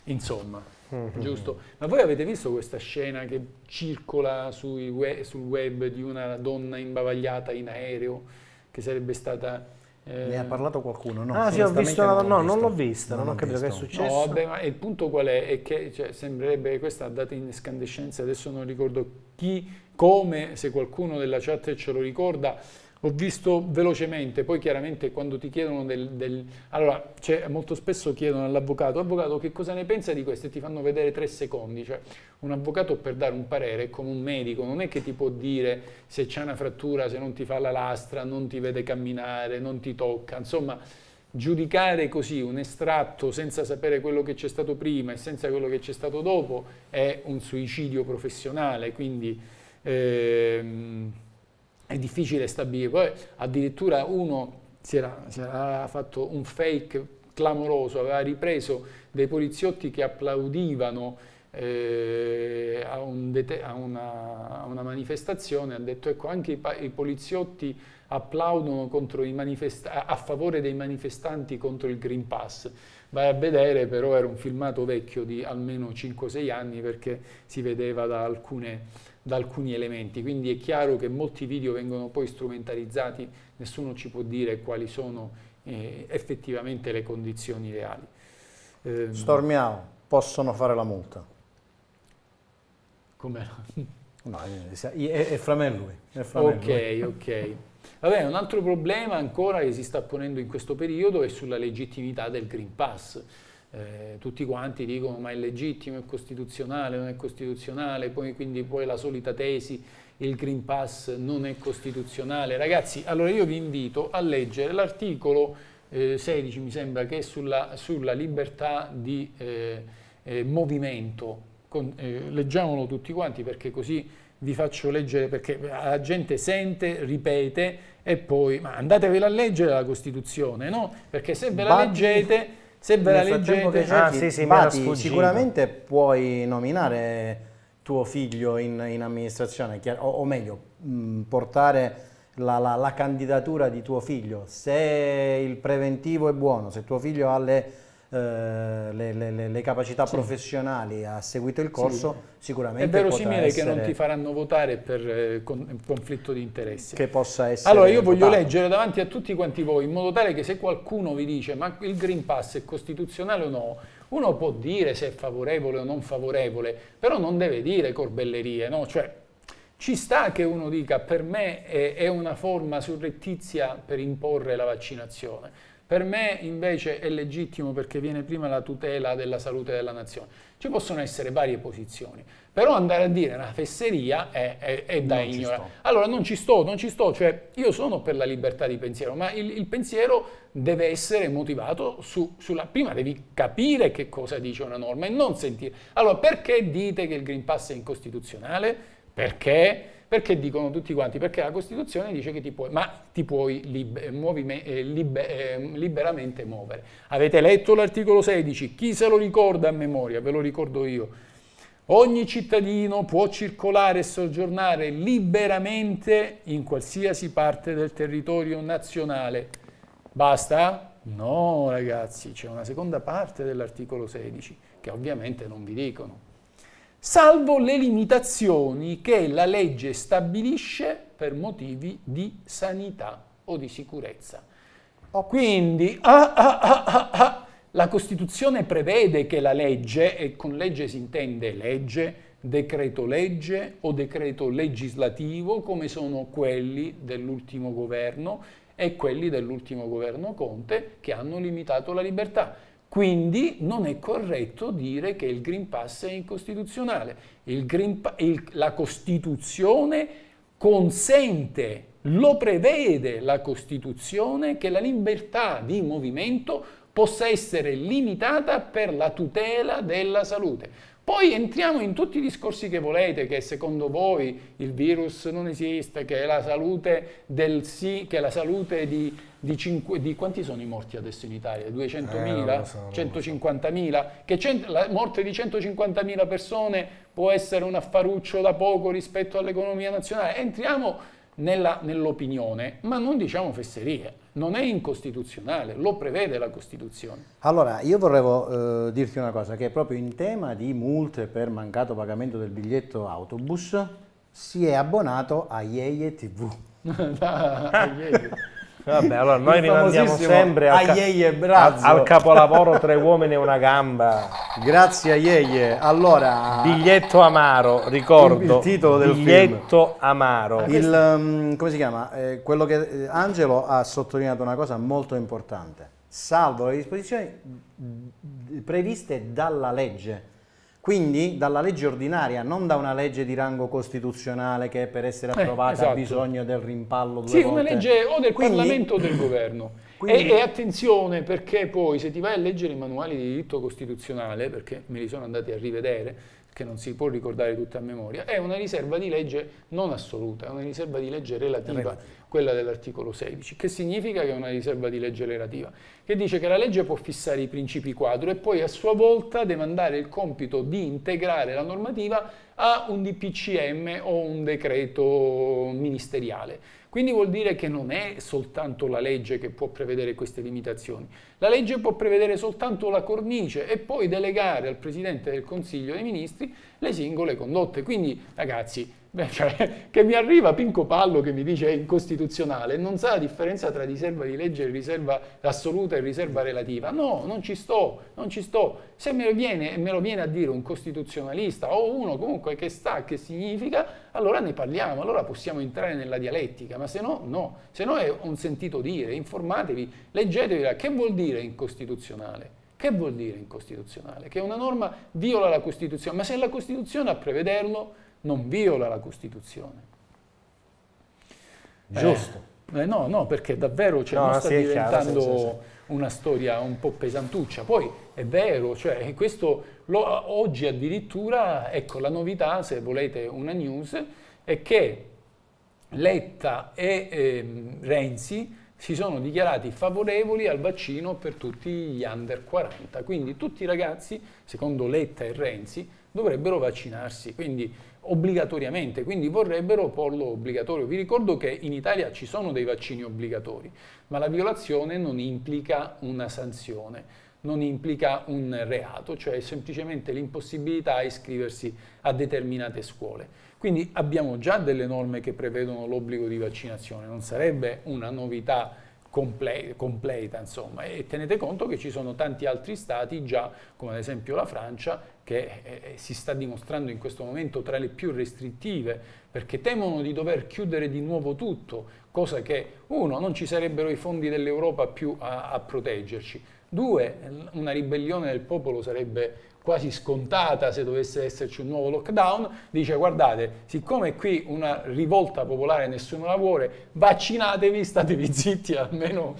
insomma, mm -hmm. giusto? Ma voi avete visto questa scena che circola we sul web di una donna imbavagliata in aereo che sarebbe stata ne ha eh, parlato qualcuno? No, ah, sì, ho visto la... no, non l'ho vista, non, non ho capito visto. che è successo. No, vabbè, ma il punto qual è? È che cioè, sembrerebbe questa data in escandescenza, adesso non ricordo chi, come, se qualcuno della chat ce lo ricorda, ho visto velocemente, poi chiaramente quando ti chiedono del... del allora, cioè, molto spesso chiedono all'avvocato, avvocato che cosa ne pensa di questo e ti fanno vedere tre secondi, cioè un avvocato per dare un parere è come un medico, non è che ti può dire se c'è una frattura, se non ti fa la lastra, non ti vede camminare, non ti tocca, insomma giudicare così un estratto senza sapere quello che c'è stato prima e senza quello che c'è stato dopo è un suicidio professionale, quindi... Ehm, è difficile stabilire. Poi addirittura uno si era, si era fatto un fake clamoroso, aveva ripreso dei poliziotti che applaudivano eh, a, un a, una, a, una, manifestazione, ha detto ecco anche i, i poliziotti applaudono a favore dei manifestanti contro il Green Pass. Vai a vedere però era un filmato vecchio di almeno 5-6 anni perché si vedeva da alcune da alcuni elementi, quindi è chiaro che molti video vengono poi strumentalizzati, nessuno ci può dire quali sono eh, effettivamente le condizioni reali. Eh, Stormiao, possono fare la multa? Come? No, eh, è, fra me e lui. Fra ok, me lui. ok. Vabbè, un altro problema ancora che si sta ponendo in questo periodo è sulla legittimità del Green Pass. Eh, tutti quanti dicono ma è legittimo, è costituzionale, non è costituzionale, poi, quindi poi la solita tesi, il Green Pass non è costituzionale. Ragazzi, allora io vi invito a leggere l'articolo eh, 16, mi sembra, che è sulla, sulla libertà di eh, eh movimento. Con, eh, leggiamolo tutti quanti perché così vi faccio leggere perché la gente sente, ripete e poi ma andatevela a leggere la Costituzione, no? Perché se ve la Batti. leggete se ve la leggete... Che ah, sì, sì, Bati, sicuramente puoi nominare tuo figlio in, in amministrazione, o, o, meglio, mh, mm, portare... La, la, la candidatura di tuo figlio, se il preventivo è buono, se tuo figlio ha le eh, le, le, le, capacità sì. professionali, ha seguito il corso, sì. sicuramente È verosimile essere... che non ti faranno votare per eh, con, conflitto di interessi. Che possa essere Allora io voglio leggere davanti a tutti quanti voi, in modo tale che se qualcuno vi dice ma il Green Pass è costituzionale o no, uno può dire se è favorevole o non favorevole, però non deve dire corbellerie, no? Cioè, ci sta che uno dica per me è, una forma surrettizia per imporre la vaccinazione. Per me invece è legittimo perché viene prima la tutela della salute della nazione. Ci possono essere varie posizioni, però andare a dire una fesseria è, è, è da ignorare. Allora non ci sto, non ci sto, cioè io sono per la libertà di pensiero, ma il, il pensiero deve essere motivato su, sulla... Prima devi capire che cosa dice una norma e non sentire. Allora perché dite che il Green Pass è incostituzionale? Perché perché dicono tutti quanti? Perché la Costituzione dice che ti puoi, ma ti puoi libe, muovime, eh, libe, eh, liberamente muovere. Avete letto l'articolo 16? Chi se lo ricorda a memoria? Ve lo ricordo io. Ogni cittadino può circolare e soggiornare liberamente in qualsiasi parte del territorio nazionale. Basta? No, ragazzi, c'è una seconda parte dell'articolo 16 che ovviamente non vi dicono salvo le limitazioni che la legge stabilisce per motivi di sanità o di sicurezza. Oh. Quindi ah ah ah, ah, ah, ah, la Costituzione prevede che la legge, e con legge si intende legge, decreto legge o decreto legislativo, come sono quelli dell'ultimo governo e quelli dell'ultimo governo Conte, che hanno limitato la libertà. Quindi non è corretto dire che il Green Pass è incostituzionale. Il, la Costituzione consente, lo prevede la Costituzione, che la libertà di movimento possa essere limitata per la tutela della salute. Poi entriamo in tutti i discorsi che volete, che secondo voi il virus non esiste, che è la salute del sì, che è la salute di, di, cinque, di quanti sono i morti adesso in Italia? 200.000? Eh, so, 150.000? Che cent- la morte di 150.000 persone può essere un affaruccio da poco rispetto all'economia nazionale. Entriamo nell'opinione, ma non diciamo fesserie, non è incostituzionale, lo prevede la Costituzione. Allora, io vorrei eh, dirti una cosa, che proprio in tema di multe per mancato pagamento del biglietto autobus, si è abbonato a Yeye TV. da, a ah, Yeye. Vabbè, allora noi rimandiamo sempre al, ca- al capolavoro Tre uomini e una gamba. Grazie a Yeye. Allora, Biglietto amaro, ricordo. Il, titolo del Biglietto film. amaro. Il, um, come si chiama? Eh, quello che eh, Angelo ha sottolineato una cosa molto importante. Salvo le disposizioni previste dalla legge quindi dalla legge ordinaria, non da una legge di rango costituzionale che per essere eh, approvata eh, esatto. ha bisogno del rimpallo due Sì, volte. una legge o del quindi, Parlamento o del Governo. Quindi, e, e, attenzione perché poi se ti vai a leggere i manuali di diritto costituzionale, perché me li sono andati a rivedere, che non si può ricordare tutta a memoria, è una riserva di legge non assoluta, è una riserva di legge relativa. relativa quella dell'articolo 16, che significa che è una riserva di legge relativa, che dice che la legge può fissare i principi quadro e poi a sua volta demandare il compito di integrare la normativa a un DPCM o un decreto ministeriale. Quindi vuol dire che non è soltanto la legge che può prevedere queste limitazioni. La legge può prevedere soltanto la cornice e poi delegare al Presidente del Consiglio dei Ministri le singole condotte. Quindi, ragazzi, Beh, cioè, che mi arriva Pinco Pallo che mi dice è incostituzionale e non sa la differenza tra riserva di legge e riserva assoluta e riserva relativa. No, non ci sto, non ci sto. Se me lo viene, me lo viene a dire un costituzionalista o uno comunque che sta, che significa, allora ne parliamo, allora possiamo entrare nella dialettica, ma se no, no. Se no è un sentito dire, informatevi, leggetevi, che vuol dire incostituzionale? Che vuol dire incostituzionale? Che una norma viola la Costituzione, ma se è la Costituzione a prevederlo non viola la Costituzione. Eh, Giusto. Eh, no, no, perché davvero cioè, no, sta diventando chiaro, sì, sì, sì. una storia un po' pesantuccia. Poi è vero, cioè, eh, questo lo, oggi addirittura, ecco, la novità, se volete una news, è che Letta e eh, Renzi si sono dichiarati favorevoli al vaccino per tutti gli under 40. Quindi tutti i ragazzi, secondo Letta e Renzi, dovrebbero vaccinarsi, quindi obbligatoriamente, quindi vorrebbero porlo obbligatorio. Vi ricordo che in Italia ci sono dei vaccini obbligatori, ma la violazione non implica una sanzione non implica un reato, cioè semplicemente l'impossibilità a iscriversi a determinate scuole. Quindi abbiamo già delle norme che prevedono l'obbligo di vaccinazione, non sarebbe una novità completa, insomma, e tenete conto che ci sono tanti altri stati già, come ad esempio la Francia, che eh, si sta dimostrando in questo momento tra le più restrittive, perché temono di dover chiudere di nuovo tutto, cosa che, uno, non ci sarebbero i fondi dell'Europa più a, a proteggerci, Due, una ribellione del popolo sarebbe quasi scontata se dovesse esserci un nuovo lockdown, dice guardate, siccome qui una rivolta popolare nessuno la vuole, vaccinatevi, statevi zitti almeno.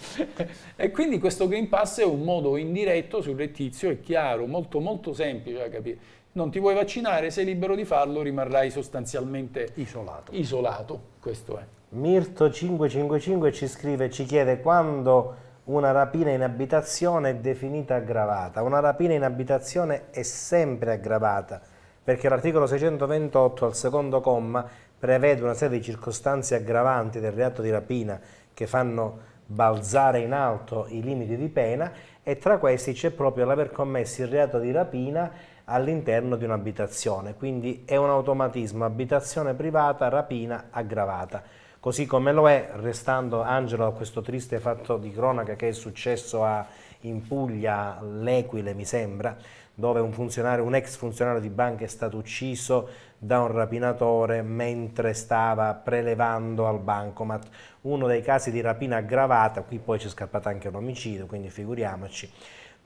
e quindi questo Green Pass è un modo indiretto, surrettizio è chiaro, molto molto semplice da capire. Non ti vuoi vaccinare, sei libero di farlo, rimarrai sostanzialmente isolato. isolato. Questo è. Mirto555 ci scrive, ci chiede quando una rapina in abitazione è definita aggravata. Una rapina in abitazione è sempre aggravata perché l'articolo 628 al secondo comma prevede una serie di circostanze aggravanti del reato di rapina che fanno balzare in alto i limiti di pena e tra questi c'è proprio l'aver commesso il reato di rapina all'interno di un'abitazione, quindi è un automatismo, abitazione privata, rapina aggravata così come lo è, restando Angelo a questo triste fatto di cronaca che è successo a, in Puglia, l'Equile mi sembra, dove un, funzionario, un ex funzionario di banca è stato ucciso da un rapinatore mentre stava prelevando al bancomat. Uno dei casi di rapina aggravata, qui poi c'è scappato anche un omicidio, quindi figuriamoci,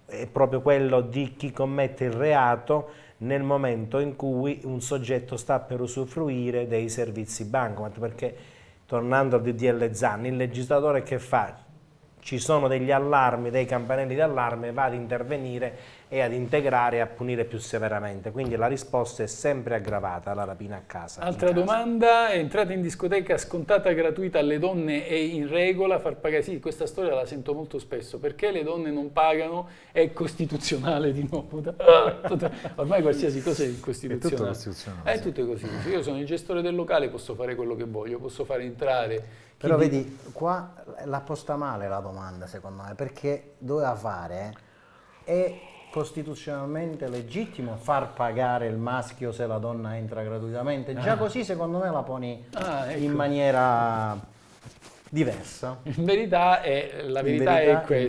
è proprio quello di chi commette il reato nel momento in cui un soggetto sta per usufruire dei servizi bancomat, perché tornando al DDL Zan, il legislatore che fa? ci sono degli allarmi, dei campanelli di allarme, va ad intervenire e ad integrare e a punire più severamente. Quindi la risposta è sempre aggravata, la rapina a casa. Altra casa. domanda, entrate in discoteca scontata gratuita alle donne è in regola far pagare? Sì, questa storia la sento molto spesso, perché le donne non pagano è costituzionale di nuovo. Ormai qualsiasi cosa è incostituzionale. È tutto costituzionale. È tutto costituzionale. Io sono il gestore del locale, posso fare quello che voglio, posso fare entrare però vedi, qua l'ha posta male la domanda, secondo me, perché doveva fare è costituzionalmente legittimo far pagare il maschio se la donna entra gratuitamente. Già ah. così, secondo me, la poni ah, ecco. in maniera diversa. In verità è, la verità, verità è questa,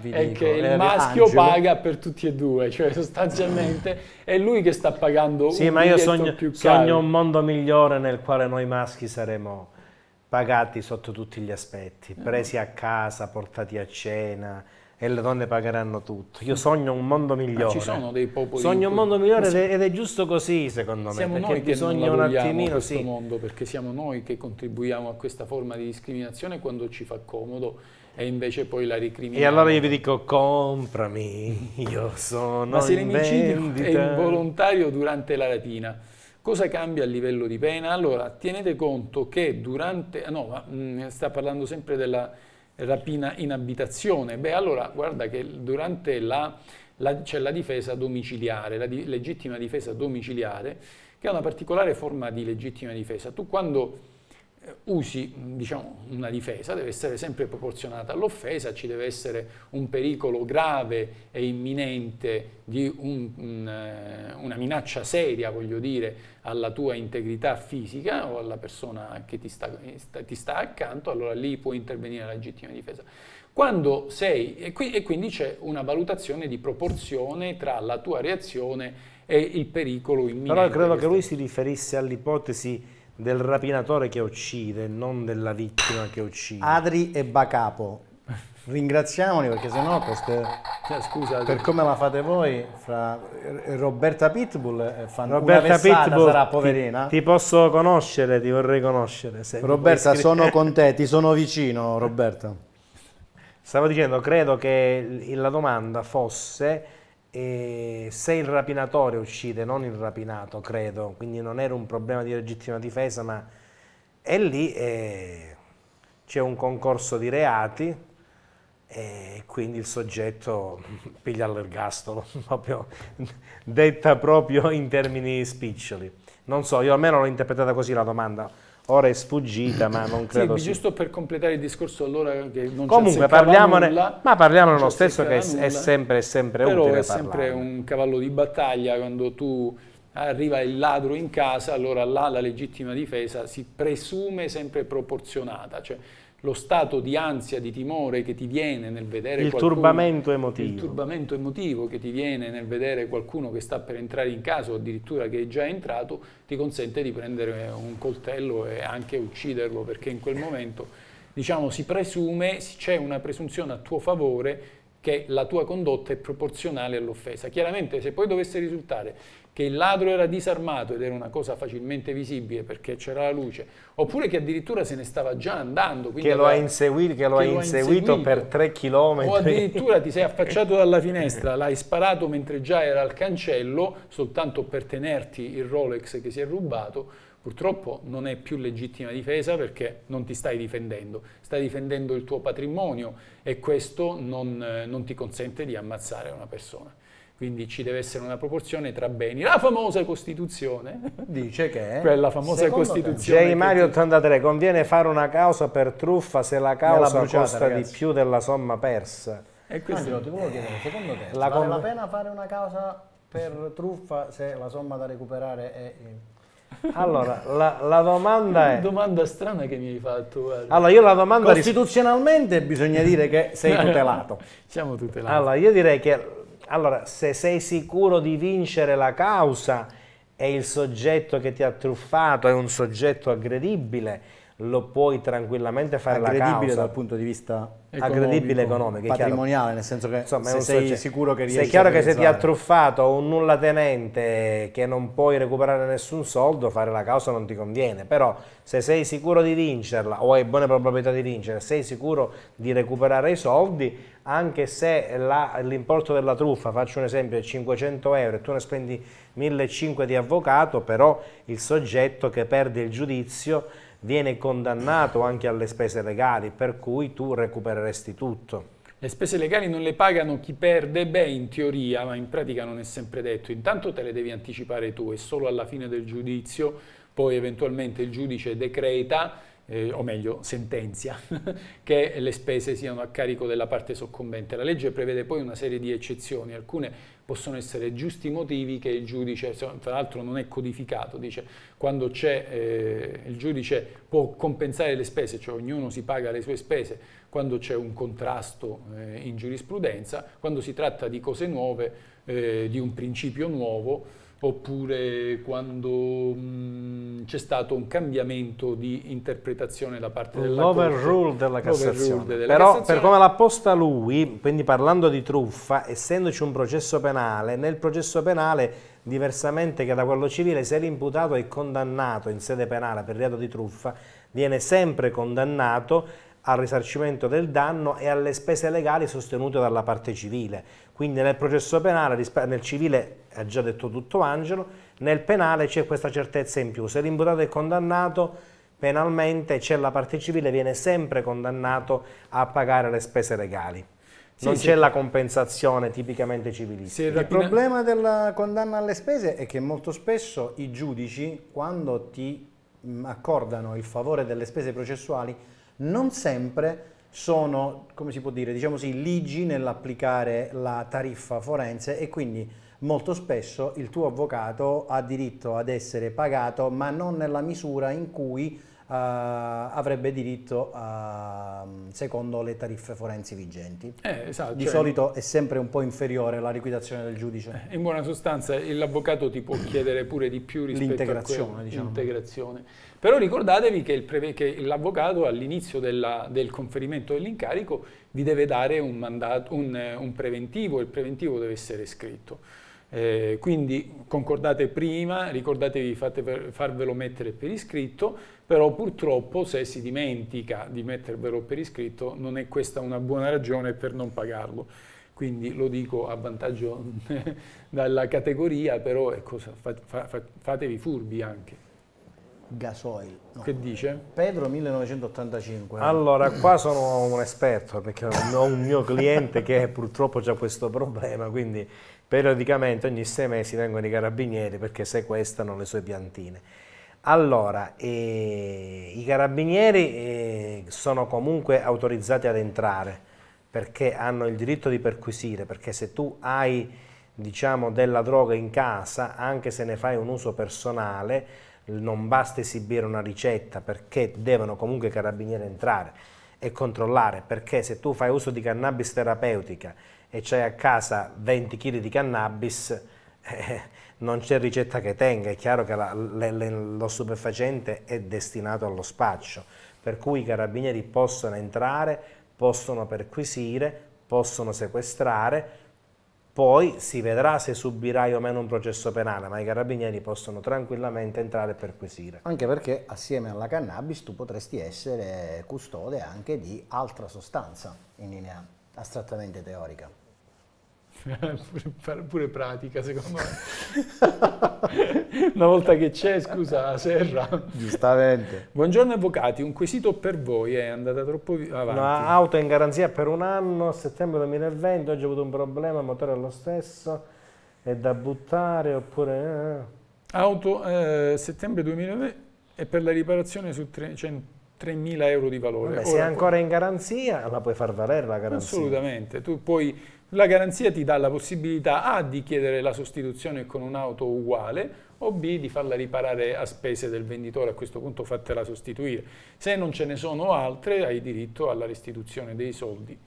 verità è dico, che il maschio Angelo. paga per tutti e due, cioè sostanzialmente è lui che sta pagando sì, un ma io sogno, più sogno un mondo migliore nel quale noi maschi saremo pagati sotto tutti gli aspetti, eh. presi a casa, portati a cena e le donne pagheranno tutto. Io sogno un mondo ah, migliore. Ma ci sono dei popoli. Sogno un mondo migliore sì. ed è giusto così, secondo me. Siamo noi che bisogna un attimino questo sì. mondo perché siamo noi che contribuiamo a questa forma di discriminazione quando ci fa comodo e invece poi la ricriminiamo. E allora io vi dico comprami, io sono Ma se in vendita. è involontario durante la latina Cosa cambia a livello di pena? Allora, tenete conto che durante... No, ma, mm, sta parlando sempre della rapina in abitazione. Beh, allora, guarda che durante la... la c'è la difesa domiciliare, la di, legittima difesa domiciliare, che è una particolare forma di legittima difesa. Tu quando eh, usi diciamo, una difesa, deve essere sempre proporzionata all'offesa, ci deve essere un pericolo grave e imminente di un, un, eh, una minaccia seria, voglio dire, alla tua integrità fisica o alla persona che ti sta, ti sta accanto, allora lì può intervenire la legittima difesa. Quando sei, e, qui, e quindi c'è una valutazione di proporzione tra la tua reazione e il pericolo imminente. Però credo che lui si riferisse all'ipotesi del rapinatore che uccide, non della vittima che uccide. Adri e Bacapo. Ringraziamoli perché sennò queste cioè, Scusa, per come la fate voi fra Roberta Pitbull e fanno Roberta Pitbull sarà poverina. Ti, ti, posso conoscere, ti vorrei conoscere. Roberta, sono con te, ti sono vicino, Roberta. Stavo dicendo, credo che la domanda fosse e se il rapinatore uccide, non il rapinato, credo, quindi non era un problema di legittima difesa, ma è lì eh, c'è un concorso di reati e quindi il soggetto piglia l'ergastolo, proprio, detta proprio in termini spiccioli. Non so, io almeno l'ho interpretata così la domanda ora è sfuggita, ma non credo. Sì, giusto per completare il discorso, allora che non Comunque parliamone, nulla, ma parliamone lo stesso che è, nulla, è, sempre, è sempre però utile. Però è sempre un cavallo di battaglia quando tu arriva il ladro in casa, allora là la legittima difesa si presume sempre proporzionata, cioè lo stato di ansia, di timore che ti viene nel vedere il qualcuno, turbamento emotivo. Il turbamento emotivo che ti viene nel vedere qualcuno che sta per entrare in casa o addirittura che è già entrato, ti consente di prendere un coltello e anche ucciderlo perché in quel momento diciamo, si presume, c'è una presunzione a tuo favore che la tua condotta è proporzionale all'offesa. Chiaramente se poi dovesse risultare che il ladro era disarmato ed era una cosa facilmente visibile perché c'era la luce, oppure che addirittura se ne stava già andando. Che lo, aveva, inseguito, che, lo ha inseguito, inseguito, per tre chilometri. O addirittura ti sei affacciato dalla finestra, l'hai sparato mentre già era al cancello, soltanto per tenerti il Rolex che si è rubato. Purtroppo non è più legittima difesa perché non ti stai difendendo, stai difendendo il tuo patrimonio e questo non, eh, non ti consente di ammazzare una persona. Quindi ci deve essere una proporzione tra beni. La famosa Costituzione dice che quella famosa Costituzione. J. Mario 83 conviene fare una causa per truffa se la causa bruciata, costa ragazzi. di più della somma persa. E questo lo ti volevo chiedere, secondo te la vale con... la pena fare una causa per truffa se la somma da recuperare è allora, la, la, domanda è... Una domanda strana che mi hai fatto. Guarda. Allora, io la domanda... Costituzionalmente bisogna dire che sei tutelato. Siamo tutelati. Allora, io direi che allora, se sei sicuro di vincere la causa e il soggetto che ti ha truffato è un soggetto aggredibile, lo puoi tranquillamente fare la causa. Aggredibile dal punto di vista economico, aggredibile economico, patrimoniale, nel senso che Insomma, se sei sicuro che riesci È chiaro che se ti ha truffato un nullatenente che non puoi recuperare nessun soldo, fare la causa non ti conviene, però se sei sicuro di vincerla o hai buone probabilità di vincere, sei sicuro di recuperare i soldi, anche se l'importo della truffa, faccio un esempio, è 500 euro e tu ne spendi 1.500 di avvocato, però il soggetto che perde il giudizio viene condannato anche alle spese legali, per cui tu recupereresti tutto. Le spese legali non le pagano chi perde? Beh, in teoria, ma in pratica non è sempre detto. Intanto te le devi anticipare tu e solo alla fine del giudizio, poi eventualmente il giudice decreta eh, o meglio sentenzia, che le spese siano a carico della parte soccombente. La legge prevede poi una serie di eccezioni, alcune possono essere giusti motivi che il giudice, tra l'altro non è codificato, dice quando c'è, eh, il giudice può compensare le spese, cioè ognuno si paga le sue spese quando c'è un contrasto eh, in giurisprudenza, quando si tratta di cose nuove, eh, di un principio nuovo, oppure quando c'è stato un cambiamento di interpretazione da parte della L'overrule della Cassazione. Della Però Cassazione. per come l'ha posta lui, quindi parlando di truffa, essendoci un processo penale, nel processo penale, diversamente che da quello civile, se l'imputato è condannato in sede penale per reato di truffa, viene sempre condannato al risarcimento del danno e alle spese legali sostenute dalla parte civile. Quindi nel processo penale, nel civile ha già detto tutto Angelo, nel penale c'è questa certezza in più. Se l'imputato è condannato penalmente, c'è la parte civile, viene sempre condannato a pagare le spese legali non sì, c'è la compensazione tipicamente civilistica. Il problema della condanna alle spese è che molto spesso i giudici, quando ti mm, accordano il favore delle spese processuali, non sempre sono, come si può dire, diciamo sì, ligi nell'applicare la tariffa forense e quindi molto spesso il tuo avvocato ha diritto ad essere pagato ma non nella misura in cui Uh, avrebbe diritto a, secondo le tariffe forensi vigenti. Eh, esatto, di cioè, solito è sempre un po' inferiore la liquidazione del giudice. Eh, in buona sostanza l'avvocato ti può chiedere pure di più rispetto a all'integrazione. Diciamo. Però ricordatevi che, che l'avvocato all'inizio del conferimento dell'incarico vi deve dare un, mandato, un, un preventivo, e il preventivo deve essere scritto. Eh, quindi concordate prima, ricordatevi di farvelo mettere per iscritto, però purtroppo se si dimentica di mettervelo per iscritto non è questa una buona ragione per non pagarlo. Quindi lo dico a vantaggio della categoria, però ecco, fa, fa, fatevi furbi anche. Gasoil. No. Che dice? Pedro 1985. Allora, qua sono un esperto perché ho un mio cliente che purtroppo ha questo problema, quindi periodicamente ogni sei mesi vengono i carabinieri perché sequestrano le sue piantine. Allora, eh, i carabinieri eh, sono comunque autorizzati ad entrare perché hanno il diritto di perquisire, perché se tu hai diciamo, della droga in casa, anche se ne fai un uso personale, non basta esibire una ricetta perché devono comunque i carabinieri entrare e controllare perché se tu fai uso di cannabis terapeutica e c'hai a casa 20 kg di cannabis eh, non c'è ricetta che tenga, è chiaro che la, le, le, lo stupefacente è destinato allo spaccio, per cui i carabinieri possono entrare, possono perquisire, possono sequestrare, poi si vedrà se subirai o meno un processo penale, ma i carabinieri possono tranquillamente entrare e perquisire. Anche perché assieme alla cannabis tu potresti essere custode anche di altra sostanza in linea astrattamente teorica pure, pure pratica, secondo me. Una volta che c'è, scusa, Serra. Giustamente. Buongiorno avvocati, un quesito per voi, eh, è andata troppo avanti. Un'auto in garanzia per un anno, settembre 2020, oggi ho avuto un problema, motore è lo stesso, è da buttare oppure... Eh. Auto eh, settembre 2020 e per la riparazione su 300... 3.000 cioè, euro di valore. Vabbè, se è ancora in garanzia, la puoi far valere la garanzia. Assolutamente, tu puoi la garanzia ti dà la possibilità A di chiedere la sostituzione con un'auto uguale o B di farla riparare a spese del venditore, a questo punto fatela sostituire. Se non ce ne sono altre hai diritto alla restituzione dei soldi.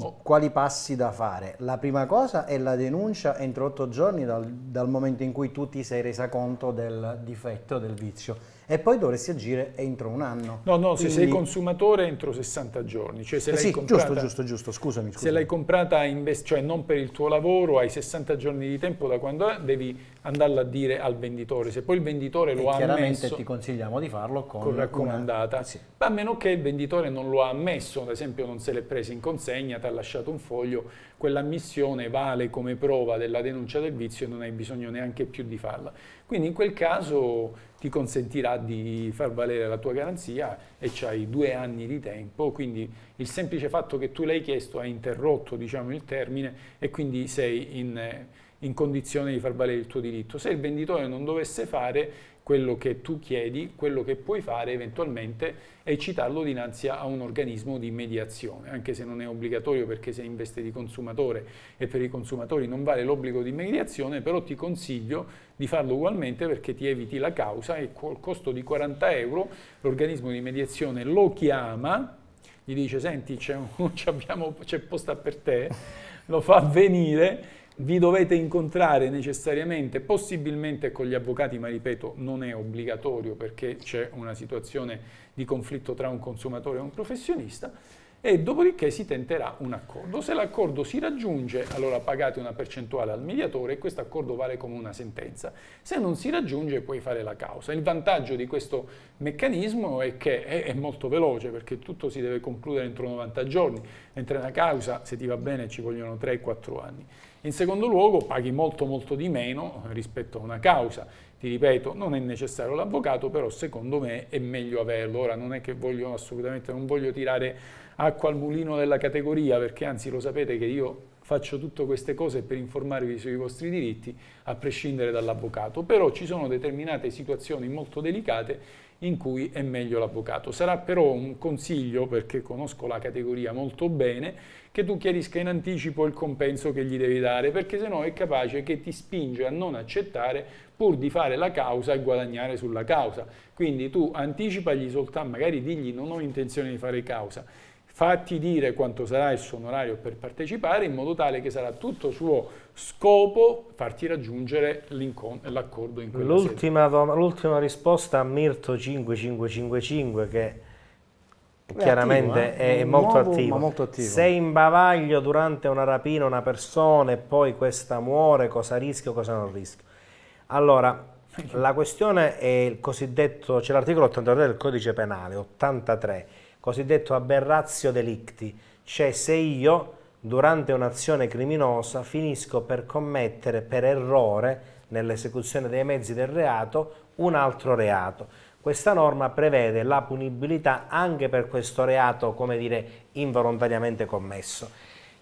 Oh. Quali passi da fare? La prima cosa è la denuncia entro otto giorni dal, dal momento in cui tu ti sei resa conto del difetto, del vizio e poi dovresti agire entro un anno. No, no, Quindi... se sei consumatore entro 60 giorni. Cioè se eh sì, comprata, giusto, giusto, giusto, scusami. scusami. Se l'hai comprata invest- cioè non per il tuo lavoro, hai 60 giorni di tempo da quando devi andarla a dire al venditore. Se poi il venditore e lo ha ammesso... Chiaramente ti consigliamo di farlo con, con raccomandata. Una... Sì. A meno che il venditore non lo ha ammesso, ad esempio non se l'è presa in consegna, ti ha lasciato un foglio, quell'ammissione vale come prova della denuncia del vizio e non hai bisogno neanche più di farla. Quindi in quel caso ti consentirà di far valere la tua garanzia e c'hai due anni di tempo, quindi il semplice fatto che tu l'hai chiesto ha interrotto diciamo, il termine e quindi sei in eh, in condizione di far valere il tuo diritto. Se il venditore non dovesse fare quello che tu chiedi, quello che puoi fare eventualmente è citarlo dinanzi a un organismo di mediazione, anche se non è obbligatorio perché sei in veste di consumatore e per i consumatori non vale l'obbligo di mediazione, però ti consiglio di farlo ugualmente perché ti eviti la causa e col costo di 40 euro l'organismo di mediazione lo chiama, gli dice senti c'è, posta per te, lo fa venire vi dovete incontrare necessariamente, possibilmente con gli avvocati, ma ripeto, non è obbligatorio perché c'è una situazione di conflitto tra un consumatore e un professionista, e dopodiché si tenterà un accordo. Se l'accordo si raggiunge, allora pagate una percentuale al mediatore e questo accordo vale come una sentenza. Se non si raggiunge, puoi fare la causa. Il vantaggio di questo meccanismo è che è, molto veloce perché tutto si deve concludere entro 90 giorni, mentre una causa, se ti va bene, ci vogliono 3-4 anni. In secondo luogo paghi molto molto di meno rispetto a una causa. Ti ripeto, non è necessario l'avvocato, però secondo me è meglio averlo. Ora non è che voglio assolutamente, non voglio tirare acqua al mulino della categoria, perché anzi lo sapete che io faccio tutte queste cose per informarvi sui vostri diritti, a prescindere dall'avvocato. Però ci sono determinate situazioni molto delicate in cui è meglio l'avvocato. Sarà però un consiglio, perché conosco la categoria molto bene, che tu chiarisca in anticipo il compenso che gli devi dare, perché se no è capace che ti spinge a non accettare pur di fare la causa e guadagnare sulla causa. Quindi tu anticipagli soltanto, magari digli non ho intenzione di fare causa, fatti dire quanto sarà il suo onorario per partecipare in modo tale che sarà tutto suo scopo farti raggiungere l'accordo in quella l'ultima, l'ultima risposta a Mirto 5555 che è chiaramente attivo, eh? è, è molto, nuovo, attivo. molto, attivo. Se in bavaglio durante una rapina una persona e poi questa muore, cosa rischio, cosa non rischio? Allora, la questione è il cosiddetto, c'è l'articolo 83 del codice penale, 83, cosiddetto aberrazio delicti, cioè se io durante un'azione criminosa finisco per commettere per errore nell'esecuzione dei mezzi del reato un altro reato. Questa norma prevede la punibilità anche per questo reato, come dire, involontariamente commesso,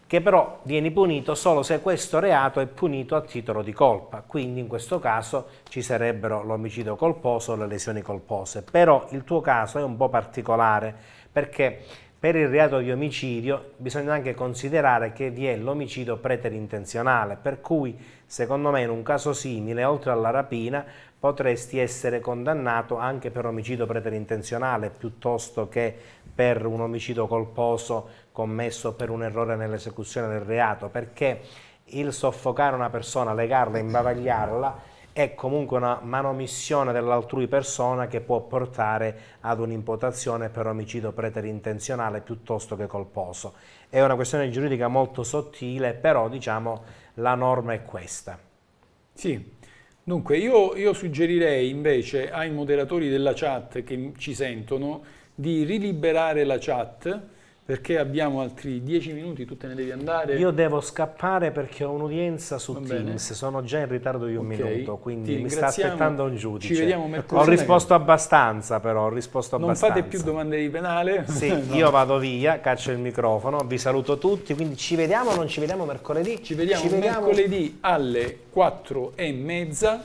che però viene punito solo se questo reato è punito a titolo di colpa, quindi in questo caso ci sarebbero l'omicidio colposo o le lesioni colpose. Però il tuo caso è un po' particolare, perché per il reato di omicidio bisogna anche considerare che vi è l'omicidio preterintenzionale, per cui secondo me in un caso simile, oltre alla rapina, potresti essere condannato anche per omicidio preterintenzionale piuttosto che per un omicidio colposo commesso per un errore nell'esecuzione del reato, perché il soffocare una persona, legarla, imbavagliarla è comunque una manomissione dell'altrui persona che può portare ad un'imputazione per omicidio preterintenzionale piuttosto che colposo. È una questione giuridica molto sottile, però diciamo la norma è questa. Sì, dunque io, io suggerirei invece ai moderatori della chat che ci sentono di riliberare la chat perché abbiamo altri dieci minuti, tu te ne devi andare. Io devo scappare perché ho un'udienza su Teams, sono già in ritardo di un okay. minuto, quindi mi sta aspettando un giudice. Ci vediamo mercoledì. Ho risposto abbastanza però, ho risposto non abbastanza. Non fate più domande di penale. Sì, no. io vado via, caccio il microfono, vi saluto tutti, quindi ci vediamo o non ci vediamo mercoledì? Ci vediamo, ci vediamo mercoledì alle quattro e mezza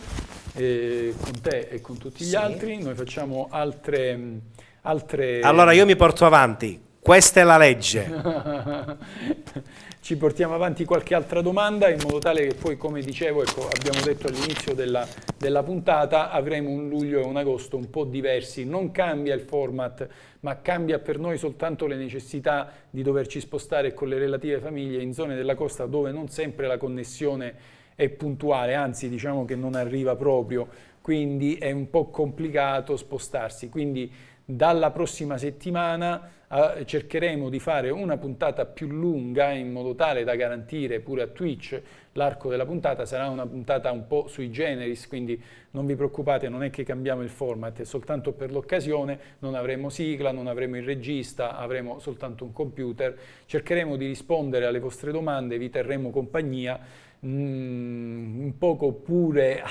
eh, con te e con tutti gli sì. altri, noi facciamo altre, mm, altre... Allora io mi porto avanti. Questa è la legge. Ci portiamo avanti qualche altra domanda in modo tale che poi, come dicevo, ecco, abbiamo detto all'inizio della, della, puntata, avremo un luglio e un agosto un po' diversi. Non cambia il format, ma cambia per noi soltanto le necessità di doverci spostare con le relative famiglie in zone della costa dove non sempre la connessione è puntuale, anzi diciamo che non arriva proprio, quindi è un po' complicato spostarsi. Quindi dalla prossima settimana eh, cercheremo di fare una puntata più lunga in modo tale da garantire pure a Twitch l'arco della puntata, sarà una puntata un po' sui generis, quindi non vi preoccupate, non è che cambiamo il format, è soltanto per l'occasione, non avremo sigla, non avremo il regista, avremo soltanto un computer, cercheremo di rispondere alle vostre domande, vi terremo compagnia Mm, un poco pure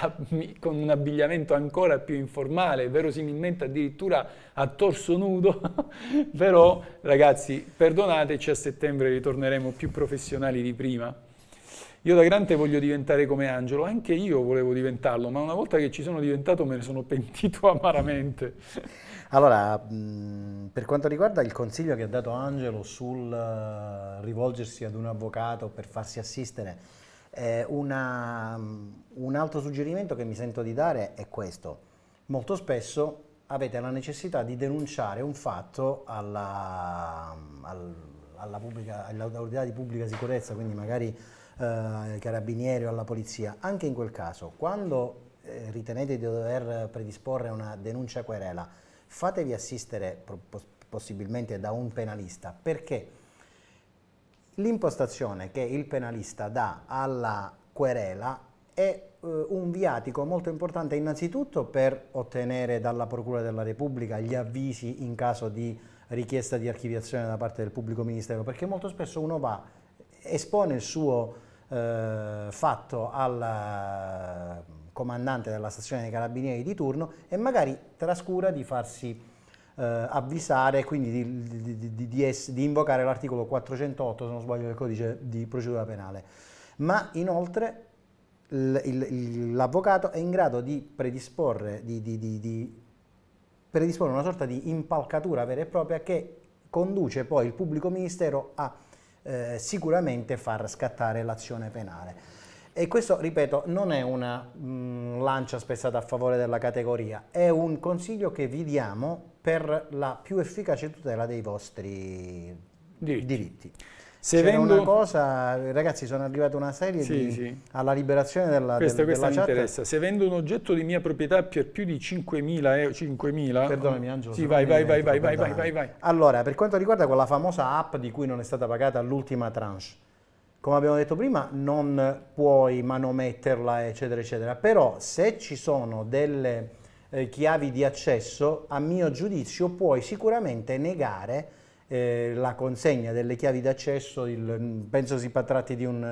con un abbigliamento ancora più informale, verosimilmente addirittura a torso nudo, però ragazzi perdonateci, a settembre ritorneremo più professionali di prima. Io da grande voglio diventare come Angelo, anche io volevo diventarlo, ma una volta che ci sono diventato me ne sono pentito amaramente. Allora, mm, per quanto riguarda il consiglio che ha dato Angelo sul eh, rivolgersi ad un avvocato per farsi assistere, eh, una, mm, un altro suggerimento che mi sento di dare è questo. Molto spesso avete la necessità di denunciare un fatto alla, mm, all'autorità di pubblica sicurezza, quindi magari eh, ai carabinieri o alla polizia. Anche in quel caso, quando eh, ritenete di dover predisporre una denuncia querela, fatevi assistere possibilmente da un penalista perché L'impostazione che il penalista dà alla querela è eh, un viatico molto importante innanzitutto per ottenere dalla Procura della Repubblica gli avvisi in caso di richiesta di archiviazione da parte del pubblico ministero, perché molto spesso uno va, espone il suo eh, fatto al eh, comandante della stazione dei carabinieri di turno e magari trascura di farsi eh, avvisare quindi di, di, di, es, di invocare l'articolo 408, se non sbaglio, del codice di procedura penale. Ma inoltre l'avvocato è in grado di predisporre, di, di, di predisporre, una sorta di impalcatura vera e propria che conduce poi il pubblico ministero a eh, sicuramente far scattare l'azione penale. E questo, ripeto, non è una mh, mm, lancia spezzata a favore della categoria, è un consiglio che vi diamo per la più efficace tutela dei vostri diritti. diritti. Se vendo... una cosa, ragazzi, sono arrivata una serie sì, di, sì. alla liberazione della, questa, del, questa della interessa. Se vendo un oggetto di mia proprietà per più di 5.000 euro, 5.000... Perdonami Angelo. Sì, vai, vai, vai, vai, vai, vai, vai, vai. Allora, per quanto riguarda quella famosa app di cui non è stata pagata l'ultima tranche, come abbiamo detto prima, non puoi manometterla, eccetera, eccetera. Però se ci sono delle eh, chiavi di accesso, a mio giudizio puoi sicuramente negare eh, la consegna delle chiavi d'accesso, mm, penso si tratti di un...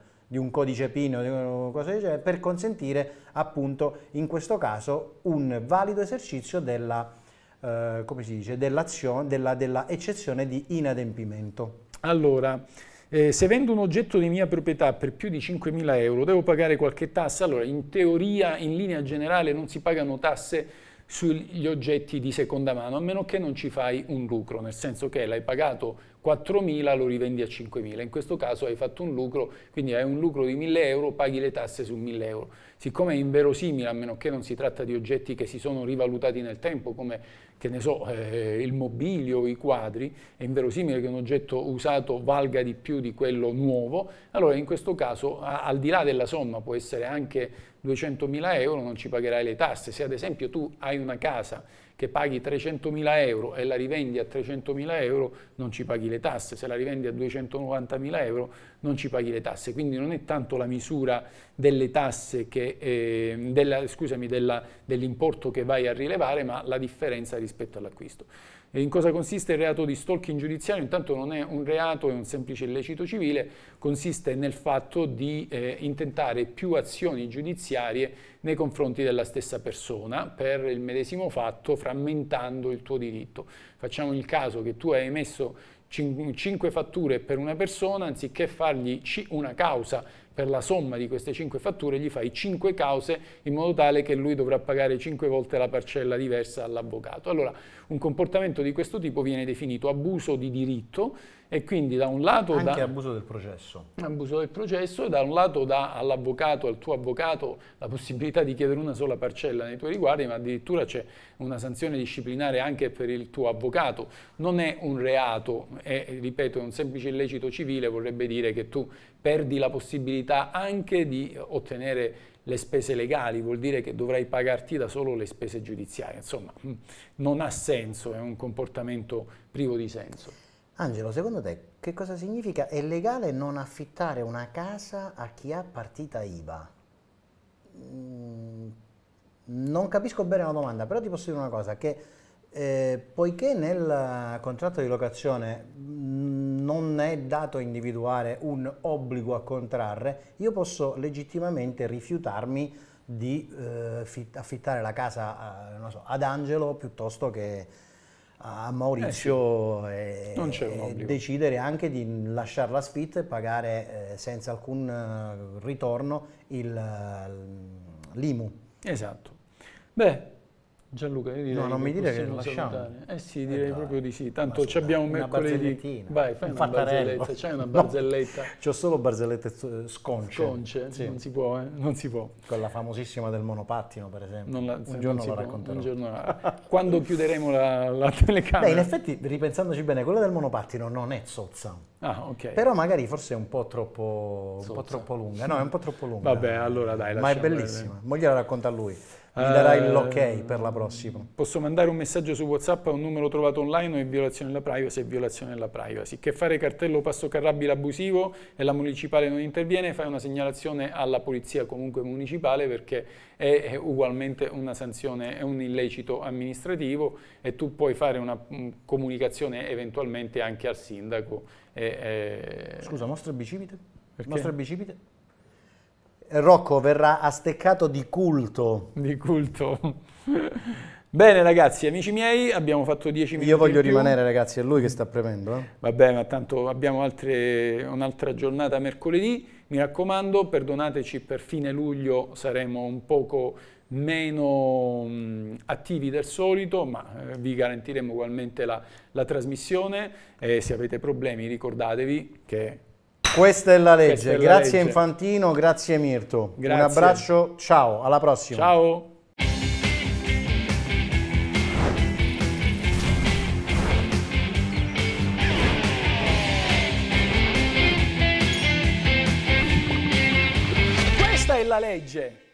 Eh, di un codice PIN o cose del genere, per consentire appunto in questo caso un valido esercizio della, eh, come si dice, dell'azione, della, della eccezione di inadempimento. Allora, eh, se vendo un oggetto di mia proprietà per più di 5.000 euro devo pagare qualche tassa? Allora, in teoria, in linea generale, non si pagano tasse sugli oggetti di seconda mano, a meno che non ci fai un lucro, nel senso che l'hai pagato 4.000 lo rivendi a 5.000, in questo caso hai fatto un lucro, quindi hai un lucro di 1.000 euro, paghi le tasse su 1.000 euro. Siccome è inverosimile, a meno che non si tratta di oggetti che si sono rivalutati nel tempo, come che ne so, eh, il mobilio, i quadri, è inverosimile che un oggetto usato valga di più di quello nuovo, allora in questo caso a, al di là della somma può essere anche 200.000 euro, non ci pagherai le tasse. Se ad esempio tu hai una casa che paghi 300.000 euro e la rivendi a 300.000 euro non ci paghi le tasse, se la rivendi a 290.000 euro non ci paghi le tasse, quindi non è tanto la misura delle tasse che, eh, della, scusami, dell'importo che vai a rilevare ma la differenza rispetto all'acquisto. E in cosa consiste il reato di stalking giudiziario? Intanto non è un reato, è un semplice illecito civile, consiste nel fatto di eh, intentare più azioni giudiziarie nei confronti della stessa persona per il medesimo fatto frammentando il tuo diritto. Facciamo il caso che tu hai emesso 5 fatture per una persona, anziché fargli una causa per la somma di queste 5 fatture, gli fai 5 cause in modo tale che lui dovrà pagare 5 volte la parcella diversa all'avvocato. Allora, un comportamento di questo tipo viene definito abuso di diritto e quindi da un lato... Anche da, abuso del processo. Abuso del processo e da un lato dà all'avvocato, al tuo avvocato, la possibilità di chiedere una sola parcella nei tuoi riguardi, ma addirittura c'è una sanzione disciplinare anche per il tuo avvocato. Non è un reato, è, ripeto, un semplice illecito civile, vorrebbe dire che tu perdi la possibilità anche di ottenere le spese legali, vuol dire che dovrai pagarti da solo le spese giudiziarie. Insomma, mm, non ha senso, è un comportamento privo di senso. Angelo, secondo te che cosa significa? È legale non affittare una casa a chi ha partita IVA? Mm, non capisco bene la domanda, però ti posso dire una cosa, che eh, poiché nel contratto di locazione mh, non è dato individuare un obbligo a contrarre, io posso legittimamente rifiutarmi di eh, affittare la casa a, so, ad Angelo piuttosto che a Maurizio eh sì. e, e decidere anche di lasciarla sfitta e pagare eh, senza alcun eh, ritorno eh, l'IMU. Esatto. Beh, Gianluca, io direi no, non mi dire che lasciamo. Salutare. Eh sì, eh, direi eh, proprio di sì. Tanto ci abbiamo mercoledì. Vai, fai un una barzelletta. C'hai una barzelletta. No, C'ho solo barzellette eh, sconce. Sconce, sì. non si può, eh? Non si può. Quella famosissima del monopattino, per esempio. La, un giorno la racconterò. Giorno, quando chiuderemo la, la telecamera. Beh, in effetti, ripensandoci bene, quella del monopattino non è zozza. Ah, ok. Però magari forse è un po' troppo, un po troppo lunga. No, è un po' troppo lunga. Vabbè, allora dai, Ma è bellissima. Voglio racconta a lui mi darai eh, l'ok per la prossima. Posso mandare un messaggio su WhatsApp a un numero trovato online o è violazione della privacy? È violazione della privacy. Che fare cartello passo carrabile abusivo e la municipale non interviene, fai una segnalazione alla polizia comunque municipale perché è, è ugualmente una sanzione, è un illecito amministrativo e tu puoi fare una mh, mm, comunicazione eventualmente anche al sindaco. E, e... Scusa, mostra bicipite? Perché? Mostra bicipite? Rocco verrà asteccato di culto. Di culto. Bene ragazzi, amici miei, abbiamo fatto 10 minuti. Io voglio rimanere ragazzi, è lui che sta premendo. Eh? Vabbè, ma tanto abbiamo un'altra giornata mercoledì. Mi raccomando, perdonateci per fine luglio saremo un poco meno mh, attivi del solito, ma eh, vi garantiremo ugualmente la, la trasmissione. E se avete problemi ricordatevi che questa è la legge. È la grazie legge. Infantino, grazie Mirto. Grazie. Un abbraccio, ciao, alla prossima. Ciao. Questa è la legge.